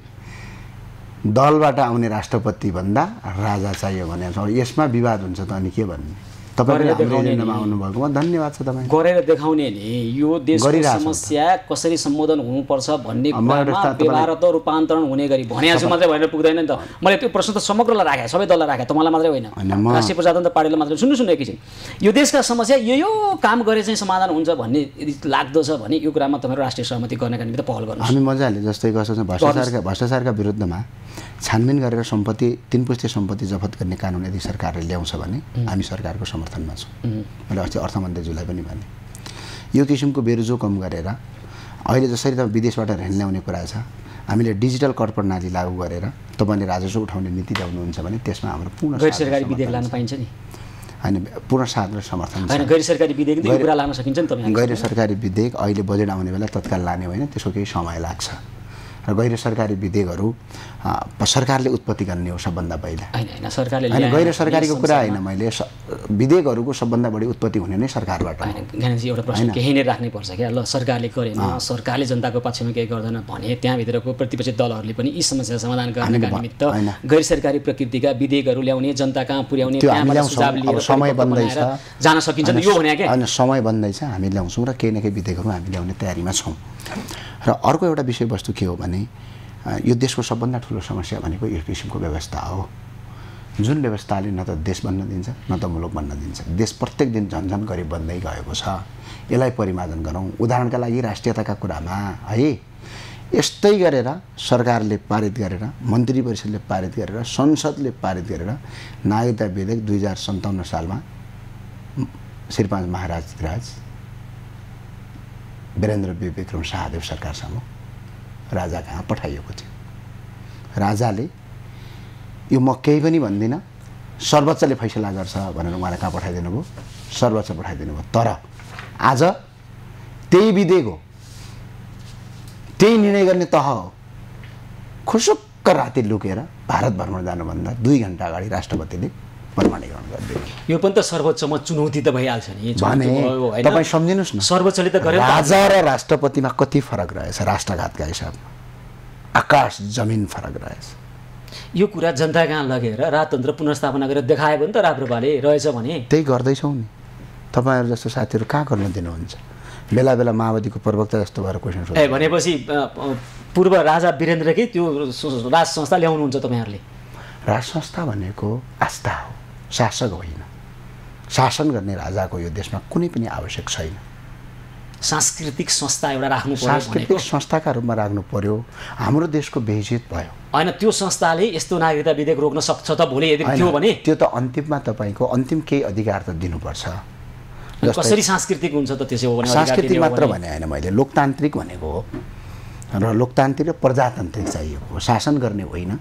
दलबाट आउने राष्ट्रपतिभन्दा राजा चाहियो भने यसमा विवाद हुन्छ त अनि के भन्ने तपाईँले हाम्रो आउनुभएकोमा धन्यवाद छ तपाईँ गरेर देखाउने नि यो देशको समस्या कसरी सम्बोधन हुनुपर्छ भन्ने व्यवहारत रूपान्तरण हुने गरी भने छु मात्रै पुग्दैन नि त मैले त्यो प्रश्न त समग्रलाई राखेँ सबै दललाई राखेँ मलाई मात्रै होइन राष्ट्रिय प्रजातन्त्र पार्टीलाई मात्रै सुन्नु सुन्नु एकैछिन यो देशका समस्या यो यो काम गरे चाहिँ समाधान हुन्छ भन्ने यदि लाग्दछ भने यो कुरामा तपाईँहरू राष्ट्रिय सहमति गर्नका निम्ति पहल गर्नु हामी मजाले जस्तै गर्छौँ भ्रष्टाचारका भ्रष्टाचारका विरुद्धमा छानबिन गरेर सम्पत्ति तिन पुस्ते सम्पत्ति जफत गर्ने कानुन यदि सरकारले ल्याउँछ भने हामी सरकारको समस्या समर्थनमा छु मैले अस्ति अर्थमन्त्रीज्यूलाई पनि भने यो किसिमको बेरोजो कम गरेर अहिले जसरी त विदेशबाट ऋण ल्याउने कुरा छ हामीले डिजिटल कर प्रणाली लागू गरेर तपाईँले राजस्व उठाउने नीति ल्याउनुहुन्छ भने त्यसमा हाम्रो पूर्ण गैर सरकारी विधेयक लान पाइन्छ नि होइन पूर्ण साथ र समर्थन गैर सरकारी विधेयक गैर सरकारी विधेयक अहिले बजेट आउने बेला तत्काल लाने होइन त्यसको केही समय लाग्छ र गैर सरकारी विधेयकहरू सरकारले उत्पत्ति गर्ने हो सबभन्दा पहिला होइन सरकारले होइन गैर सरकारीको कुरा होइन मैले विधेयकहरूको सबभन्दा बढी उत्पत्ति हुने नै सरकारबाट ज्ञानजी एउटा प्रश्न केही नै राख्नै पर्छ क्या ल सरकारले गरेन सरकारले जनताको पक्षमा केही गर्दैन भने त्यहाँभित्रको प्रतिपक्षी दलहरूले पनि यी समस्या समाधान गर्नका निमित्त गैर सरकारी प्रकृतिका विधेयकहरू ल्याउने जनता कहाँ पुर्याउने समय बन्दैछ जान सकिन्छ यो भने क्या समय बन्दैछ हामी ल्याउँछौँ र केही न केही विधेयकहरू हामी ल्याउने तयारीमा छौँ र अर्को एउटा विषयवस्तु के हो भने यो देशको सबभन्दा ठुलो समस्या भनेको यो किसिमको व्यवस्था हो जुन व्यवस्थाले न त देश बन्न दिन्छ न त मुलुक बन्न दिन्छ देश प्रत्येक दिन झन्झन गरिब बन्दै गएको छ यसलाई परिमार्जन गरौँ उदाहरणका लागि राष्ट्रियताका कुरामा है यस्तै गरेर सरकारले पारित गरेर मन्त्री परिषदले पारित गरेर संसदले पारित गरेर नागरिकता विधेयक दुई हजार सन्ताउन्न सालमा श्रीपाँच महाराज राज वीरेन्द्र विक्रम शाहदेव सरकारसम्म राजा कहाँ पठाइएको थियो राजाले यो म केही पनि भन्दिनँ सर्वोच्चले फैसला गर्छ भनेर उहाँलाई कहाँ पठाइदिनु भयो सर्वोच्च पठाइदिनु भयो तर आज त्यही विधेयक हो त्यही निर्णय गर्ने तह हो खुसुक्क राति लुकेर भारत भ्रमण जानुभन्दा दुई घन्टा अगाडि राष्ट्रपतिले प्रमाणीकरण यो पनि त सर्वोच्चमा चुनौती त भइहाल्छ नि भने तपाईँ सम्झिनुहोस् न सर्वोच्चले त गरे राजा र राष्ट्रपतिमा कति फरक रहेछ राष्ट्रघातका हिसाबमा आकाश जमिन फरक रहेछ यो कुरा जनता कहाँ लगेर राजतन्त्र पुनर्स्थापना गरेर देखायो भने त राप्रपाले रहेछ भने त्यही गर्दैछौँ नि तपाईँहरू जस्तो साथीहरू कहाँ गर्न दिनुहुन्छ बेला बेला माओवादीको प्रवक्ता जस्तो भएर क्वेसन ए भनेपछि पूर्व राजा वीरेन्द्रकै त्यो राज संस्था ल्याउनुहुन्छ तपाईँहरूले राज संस्था भनेको आस्था हो शासक होइन शासन गर्ने राजाको यो देशमा कुनै पनि आवश्यक छैन सांस्कृतिक संस्था एउटा राख्नु सांस्कृतिक संस्थाका रूपमा राख्नु पर्यो हाम्रो देशको बेजित भयो होइन त्यो संस्थाले यस्तो नागरिकता विधेयक रोक्न सक्छ त भोलि यदि थियो भने त्यो त अन्तिममा तपाईँको अन्तिम केही अधिकार त दिनुपर्छ कसरी सांस्कृतिक हुन्छ त त्यसो भने सांस्कृतिक मात्र भने होइन मैले लोकतान्त्रिक भनेको हो र लोकतान्त्रिक र प्रजातान्त्रिक चाहिएको हो शासन गर्ने होइन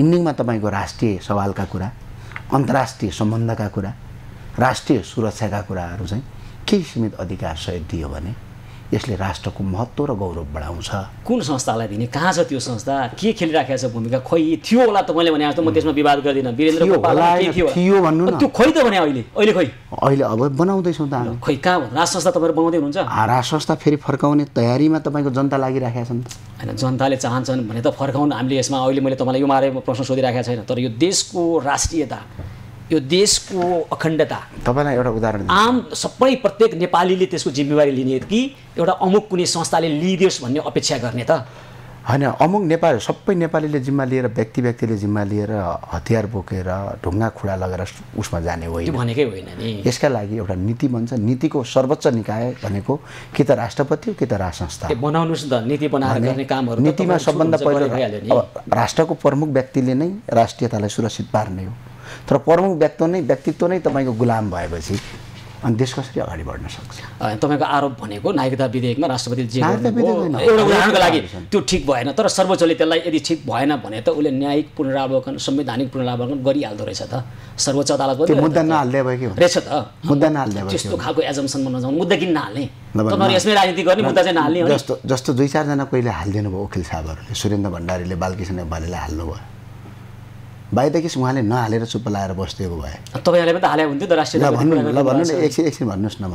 इन्डिङमा तपाईँको राष्ट्रिय सवालका कुरा अन्तर्राष्ट्रिय सम्बन्धका कुरा राष्ट्रिय सुरक्षाका कुराहरू चाहिँ केही सीमित अधिकार सहित दियो भने यसले राष्ट्रको महत्त्व र गौरव बढाउँछ कुन संस्थालाई दिने कहाँ छ त्यो संस्था के खेलिराखेको छ भूमिका खोइ थियो होला त मैले भने म त्यसमा विवाद गर्दिनँ वीरेन्द्र थियो भन्नु त्यो खोइ त भने अहिले अहिले खोइ अहिले अब बनाउँदैछौँ त हामी खोइ कहाँ भन्नु राष्ट्र संस्था तपाईँहरू बनाउँदै हुनुहुन्छ राष्ट्र संस्था फेरि फर्काउने तयारीमा तपाईँको जनता लागिराखेका छन् होइन जनताले चाहन्छन् भने त फर्काउनु हामीले यसमा अहिले मैले तपाईँलाई यो मारे प्रश्न सोधिराखेको छैन तर यो देशको राष्ट्रियता यो देशको अखण्डता तपाईँलाई एउटा उदाहरण आम सबै प्रत्येक नेपालीले त्यसको जिम्मेवारी लिने कि एउटा अमुक कुनै संस्थाले लिइदियोस् भन्ने अपेक्षा गर्ने त होइन अमुक नेपाल सबै नेपालीले जिम्मा लिएर व्यक्ति व्यक्तिले जिम्मा लिएर हतियार बोकेर ढुङ्गा खुडा लगेर उसमा जाने होइन भनेकै होइन नि यसका लागि एउटा नीति बन्छ नीतिको सर्वोच्च निकाय भनेको कि त राष्ट्रपति हो कि त राज संस्था बनाउनुहोस् त नीति बनाएर गर्ने कामहरू नीतिमा सबभन्दा पहिलो राष्ट्रको प्रमुख व्यक्तिले नै राष्ट्रियतालाई सुरक्षित पार्ने हो तर प्रमुख व्यक्त नै व्यक्तित्व नै तपाईँको गुलाम भएपछि अनि देश कसरी अगाडि बढ्न सक्छ तपाईँको आरोप भनेको नागरिकता विधेयकमा राष्ट्रपति जे एउटा उदाहरणको लागि त्यो ठिक भएन तर सर्वोच्चले त्यसलाई यदि ठिक भएन भने त उसले न्यायिक पुनरावलोकन संवैधानिक पुनरावलोकन गरिहाल्दो रहेछ त सर्वोच्च अदालत मुद्दा नहाल्दै भयो रहेछ त मुद्दा नहाल्दै भयो त्यस्तो खालको एजम्सनमा नजाउनु मुद्दा किन नहाल्ने तपाईँहरू यसमै राजनीति गर्ने मुद्दा चाहिँ नहाल्ने जस्तो जस्तो दुई चारजना कहिले हालिदिनु भयो वकिल साहबहरूले सुरेन्द्र भण्डारीले बालकृष्ण नेपालीलाई हाल्नुभयो बाहिरदेखि उहाँले नहालेर चुप्प लाएर बसिदिएको भए तपाईँहरूले पनि त हाले हुन्थ्यो त राष्ट्रिय भन्नु ल भन्नु न एकछिन एकछिन भन्नुहोस् न म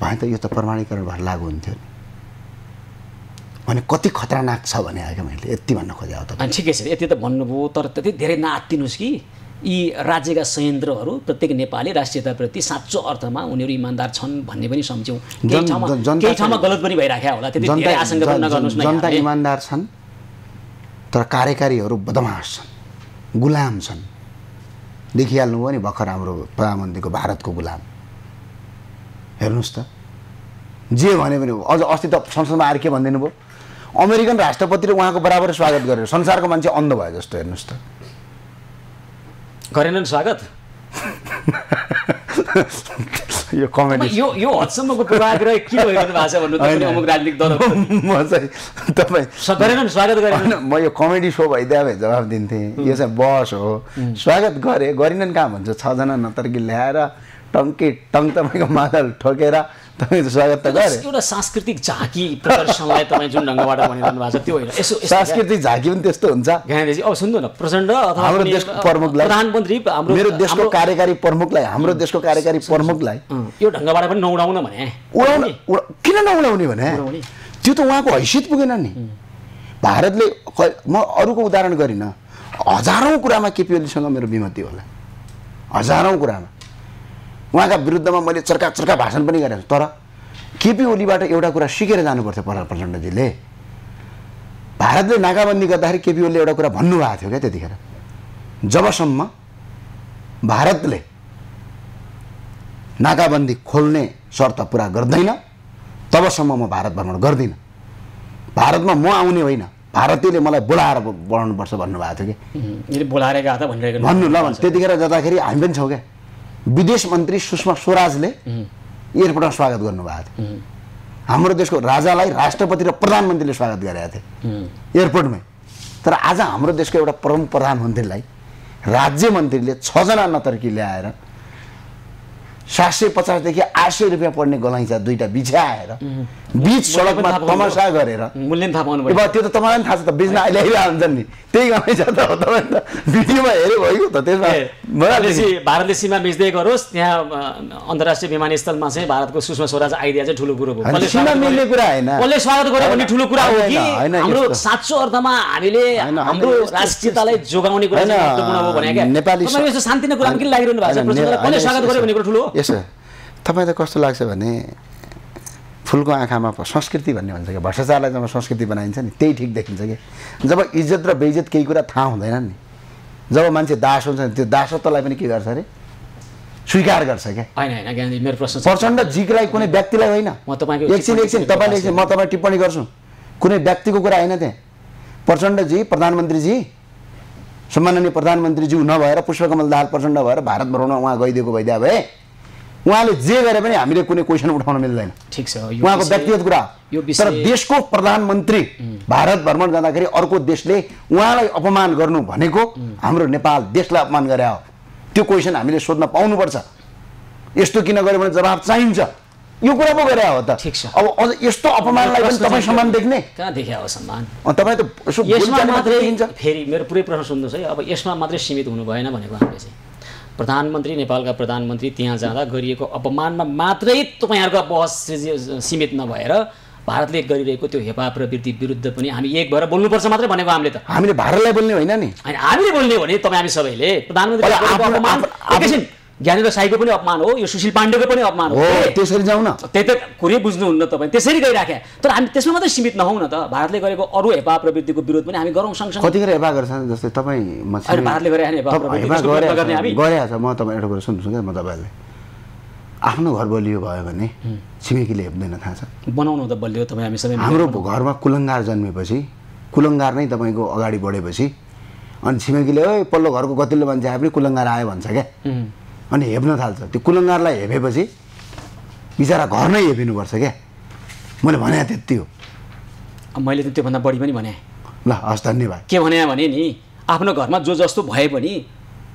भए त यो त प्रमाणीकरण भएर लागु हुन्थ्यो नि भने कति खतरनाक छ भने आएको मैले यति भन्न खोजेको त ठिकै छ यति त भन्नुभयो तर त्यति धेरै नआत्तिनुहोस् कि यी राज्यका संयन्त्रहरू प्रत्येक नेपाली राष्ट्रियताप्रति साँचो अर्थमा उनीहरू इमान्दार छन् भन्ने पनि सम्झ्यौँ केही ठाउँमा गलत पनि भइराखेको होला त्यति धेरै पनि जनता इमान्दार छन् तर कार्यकारीहरू बदमास छन् गुलाम छन् देखिहाल्नुभयो नि भर्खर हाम्रो प्रधानमन्त्रीको भारतको गुलाम हेर्नुहोस् त जे भने पनि अझ अस्ति त संसदमा आएर के भनिदिनु भयो अमेरिकन राष्ट्रपतिले उहाँको बराबर स्वागत गरेर संसारको मान्छे अन्ध भयो जस्तो हेर्नुहोस् त गरेनन् स्वागत यो कमेडी यो यो हदसम्मको र के गर्नु भएको भाषा भन्नु अमुक राजनीतिक दल म चाहिँ तपाईँ गरेन स्वागत गरेन म यो कमेडी सो भइदिए भने जवाब दिन्थेँ यो चाहिँ बस हो स्वागत गरेँ गरिनन् कहाँ भन्छ छजना नतर्की ल्याएर टङ्की टङ तपाईँको मादल ठोकेर तपाईँको स्वागत त गरे एउटा सांस्कृतिक झाँकी प्रदर्शनलाई तपाईँ जुन ढङ्गबाट भनिरहनु भएको छ त्यो होइन यसो सांस्कृतिक झाँकी पनि त्यस्तो हुन्छ गान्धीजी अब सुन्नु न प्रचण्ड अथवा हाम्रो देशको प्रमुखलाई प्रधानमन्त्री हाम्रो मेरो देशको कार्यकारी प्रमुखलाई हाम्रो देशको कार्यकारी प्रमुखलाई यो ढङ्गबाट पनि नउडाउन भने किन नउडाउने भने त्यो त उहाँको हैसियत पुगेन नि भारतले म अरूको उदाहरण गरिनँ हजारौँ कुरामा केपी ओलीसँग मेरो विमति होला हजारौँ कुरामा उहाँका विरुद्धमा मैले चर्का चर्का भाषण पनि गरेको तर केपी ओलीबाट एउटा कुरा सिकेर जानुपर्थ्यो प्रहर प्रचण्डजीले भारतले नाकाबन्दी गर्दाखेरि केपी ओलीले एउटा कुरा भन्नुभएको थियो क्या त्यतिखेर जबसम्म भारतले नाकाबन्दी खोल्ने शर्त पुरा गर्दैन तबसम्म म भारत भ्रमण गर्दिनँ भारतमा म आउने होइन भारतीयले मलाई बोलाएर बढाउनुपर्छ भन्नुभएको थियो कि बोलाएर भन्नु ल भन्छ त्यतिखेर जाँदाखेरि हामी पनि छौँ क्या विदेश मन्त्री सुषमा स्वराजले एयरपोर्टमा स्वागत गर्नुभएको थियो हाम्रो देशको राजालाई राष्ट्रपति र प्रधानमन्त्रीले स्वागत गरेका थिए एयरपोर्टमै तर आज हाम्रो देशको एउटा प्रमुख प्रधानमन्त्रीलाई राज्य मन्त्रीले छजना नतर्की ल्याएर सात सय पचासदेखि आठ सय रुपियाँ पर्ने गलैँचा दुइटा बिछ्याएर बिच सडकमा तमासा गरेर मूल्य थाहा पाउनु भयो त्यो त तपाईँलाई पनि थाहा छ त बेच्न अहिले अहिले आउँछन् नि त्यही गलैँचा त तपाईँ त भिडियोमा हेऱ्यो भइगयो त त्यसमा भारतले सीमा बेच्दै गरोस् त्यहाँ अन्तर्राष्ट्रिय विमानस्थलमा चाहिँ भारतको सुषमा स्वराज आइडिया चाहिँ ठुलो कुरो भयो सीमा मिल्ने कुरा होइन कसले स्वागत गर्यो भने ठुलो कुरा हो कि हाम्रो साँचो अर्थमा हामीले हाम्रो राष्ट्रियतालाई जोगाउने कुरा नेपाली शान्ति कुरा किन लागिरहनु भएको छ स्वागत गर्यो भने कुरो ठुलो यसो तपाईँलाई कस्तो लाग्छ भने फुलको आँखामा संस्कृति भन्ने भन्छ कि भ्रष्टाचारलाई जब संस्कृति बनाइन्छ नि त्यही ठिक देखिन्छ कि जब इज्जत र बेइज्जत केही कुरा थाहा हुँदैन नि जब मान्छे दास हुन्छ त्यो दासत्वलाई पनि के गर्छ अरे स्वीकार गर्छ क्या होइन होइन मेरो प्रश्न प्रचण्ड जिगलाई कुनै व्यक्तिलाई होइन म तपाईँको एकछिन एकछिन तपाईँले एकछिन म तपाईँ टिप्पणी गर्छु कुनै व्यक्तिको कुरा होइन त्यहाँ प्रचण्डजी प्रधानमन्त्रीजी सम्माननीय प्रधानमन्त्रीज्यू नभएर पुष्पकमल दाहाल प्रचण्ड भएर भारत भ्रमणमा उहाँ गइदिएको भइदिए भए उहाँले जे गरे पनि हामीले कुनै क्वेसन उठाउन मिल्दैन ठिक छ उहाँको व्यक्तिगत कुरा तर देशको प्रधानमन्त्री भारत भ्रमण जाँदाखेरि अर्को देशले उहाँलाई अपमान गर्नु भनेको हाम्रो नेपाल देशलाई अपमान गरे हो त्यो क्वेसन हामीले सोध्न पाउनुपर्छ यस्तो किन गर्यो भने जवाब चाहिन्छ यो कुरा पो गरे हो त ठिक छ अब अझ यस्तो अपमानलाई पनि तपाईँ सम्मान देख्ने कहाँ देखे हो सम्मान तपाईँ त यसमा मात्रै फेरि मेरो पुरै प्रश्न सुन्नुहोस् है अब यसमा मात्रै सीमित हुनु भएन भनेको हामीले चाहिँ प्रधानमन्त्री नेपालका प्रधानमन्त्री त्यहाँ जाँदा गरिएको अपमानमा मात्रै तपाईँहरूको बहस सीमित नभएर भारतले गरिरहेको त्यो हेपा प्रवृत्ति विरुद्ध पनि हामी एक भएर बोल्नुपर्छ मात्रै भनेको हामीले त हामीले भारतलाई बोल्ने होइन नि हामीले बोल्ने हो भने तपाईँ हामी सबैले प्रधानमन्त्री ज्ञानेन्द्र साईको पनि अपमान हो यो सुशील पाण्डेको पनि अपमान हो त्यसरी जाउँ न त्यही त कुरै बुझ्नुहुन्न तपाईँ त्यसरी गइराख्या तर हामी त्यसमा मात्रै सीमित नहौँ न त भारतले गरेको अरू हेपा प्रवृत्तिको विरोध पनि हामी गरौँ सँगसँगै कतिखेर हेपा गर्छन् जस्तै तपाईँ भारतले गरे म तपाईँ एउटा कुरा सुन्छु क्या म तपाईँहरूले आफ्नो घर बलियो भयो भने छिमेकीले हेप्दैन थाहा छ बनाउनु त बलियो तपाईँ हामी सबै हाम्रो घरमा कुलङ्गार जन्मेपछि कुलङ्गार नै तपाईँको अगाडि बढेपछि अनि छिमेकीले ओइ पल्लो घरको गतिलो मान्छे आए पनि कुलङ्गार आयो भन्छ क्या अनि हेप्न थाल्छ त्यो कुलङ्गारलाई हेपेपछि बिचरा घर नै हेपिनुपर्छ क्या मैले भने त्यति हो मैले त त्योभन्दा बढी पनि भने ल हस् धन्यवाद के भने भने नि आफ्नो घरमा जो जस्तो भए पनि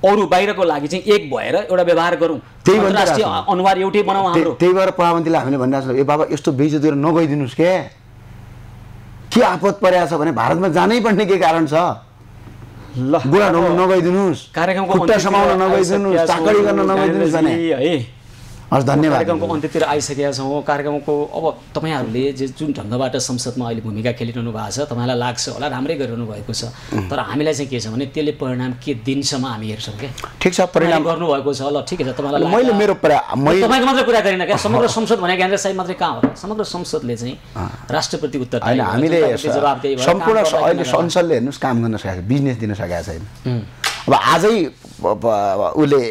अरू बाहिरको लागि चाहिँ एक भएर एउटा व्यवहार गरौँ त्यही भएर अनुहार एउटै बनाऊ त्यही भएर प्रधानमन्त्रीलाई हामीले भनिरहेको छ ए बाबा यस्तो बेचेतिर नगइदिनुहोस् के के आपत परेको छ भने भारतमा जानै पर्ने के कारण छ ल गुडा नगइदिनुहोस् खुट्टा समाउन नगइदिनुहोस् चाकरी गर्न नगइदिनुहोस् भने है हस् धन्यवाद कार्यक्रमको अन्त्यतिर आइसकेका छौँ कार्यक्रमको अब तपाईँहरूले जे जुन ढङ्गबाट संसदमा अहिले भूमिका खेलिरहनु भएको छ तपाईँलाई लाग्छ होला राम्रै गरिरहनु भएको छ तर हामीलाई चाहिँ के छ भने त्यसले परिणाम के दिनसम्म हामी हेर्छौँ क्या ठिक छ परिणाम गर्नुभएको छ ल ठिकै छ तपाईँलाई मैले मेरो तपाईँको मात्रै कुरा गरिनँ क्या समग्र संसद भने ज्ञान साहिब मात्रै कहाँ होला समग्र संसदले चाहिँ राष्ट्रपति उत्तर हामीले सम्पूर्ण अहिले संसदले हेर्नुहोस् काम गर्न सकेको छ बिजनेस दिन सकेको छैन अब आजै उसले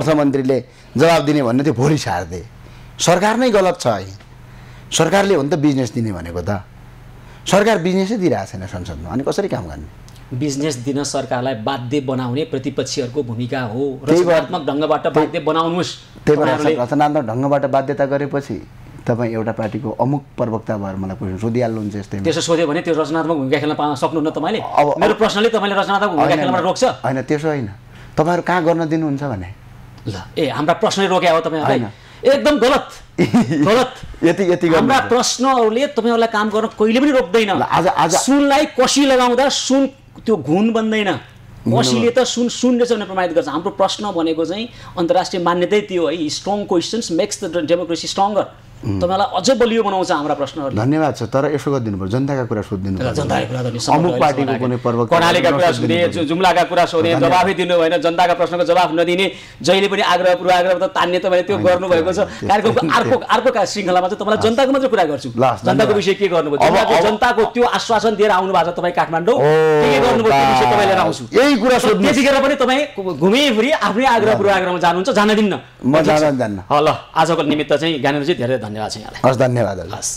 अर्थमन्त्रीले जवाब दिने भन्ने त्यो भोलि सार्दे सरकार नै गलत छ है सरकारले हो नि त बिजनेस दिने भनेको त सरकार बिजनेसै दिइरहेको छैन संसदमा अनि कसरी काम गर्ने बिजनेस दिन सरकारलाई बाध्य बनाउने प्रतिपक्षीहरूको भूमिका हो रचनात्मक ढङ्गबाट बाध्य बनाउनुहोस् त्यही भएर रचनात्मक ढङ्गबाट बाध्यता गरेपछि तपाईँ एउटा पार्टीको अमुक प्रवक्ता भएर मलाई क्वेसन सोधिहाल्नुहुन्छ यस्तै त्यसो सोध्यो भने त्यो रचनात्मक भूमिका खेल्न पाउन सक्नुहुन्न तपाईँले अब मेरो प्रश्नले तपाईँले रचनात्मक भूमिका खेल्नबाट रोक्छ होइन त्यसो होइन तपाईँहरू कहाँ गर्न दिनुहुन्छ भने ए हाम्रा प्रश्न रोक्या हो तपाईँहरूलाई एकदम गलत गलत यति यति हाम्रा प्रश्नहरूले तपाईँहरूलाई काम गर्न कहिले पनि रोक्दैन आज आज सुनलाई कसी लगाउँदा सुन त्यो घुन बन्दैन कसीले त सुन सुनले चाहिँ प्रमाणित गर्छ हाम्रो प्रश्न भनेको चाहिँ अन्तर्राष्ट्रिय मान्यतै त्यो है strong questions makes the democracy stronger Mm. तपाईँलाई अझै बलियो बनाउँछ हाम्रा प्रश्नहरू धन्यवाद छ तर यसो गरिदिनु पर्यो जनताका कुरा सोधिदिनु पार्टीको कुनै पर्व कर्णालीका कुरा सोधे जुम्लाका कुरा सोधे जवाफै दिनु भएन जनताका प्रश्नको जवाफ नदिने जहिले पनि आग्रह पूर्वाग्रह त तान्ने तपाईँले त्यो गर्नुभएको छ कार्यक्रमको अर्को अर्को श्रृङ्खलामा चाहिँ तपाईँलाई जनताको मात्रै कुरा गर्छु जनताको विषय के गर्नुभयो जनताको त्यो आश्वासन दिएर आउनु भएको छ तपाईँ काठमाडौँ यही कुरा सोध्ने त्यतिखेर पनि तपाईँ घुमिफुरी आफ्नै आग्रह पूर्वाग्रहमा जानुहुन्छ जान दिन्न म जान ल आजको निमित्त चाहिँ ज्ञानेन्द्रजी धेरै धन्यवाद छ यहाँलाई हस् धन्यवाद हस्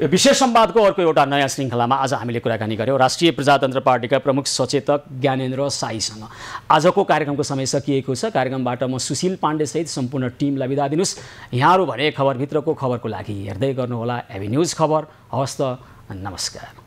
यो विशेष सम्वादको अर्को एउटा नयाँ श्रृङ्खलामा आज हामीले कुराकानी गऱ्यौँ राष्ट्रिय प्रजातन्त्र पार्टीका प्रमुख सचेतक ज्ञानेन्द्र साईसँग आजको कार्यक्रमको समय सकिएको छ कार्यक्रमबाट म सुशील पाण्डेसहित सम्पूर्ण टिमलाई बिदा दिनुहोस् यहाँहरू भने खबरभित्रको खबरको लागि हेर्दै गर्नुहोला एभी न्युज खबर हवस् त नमस्कार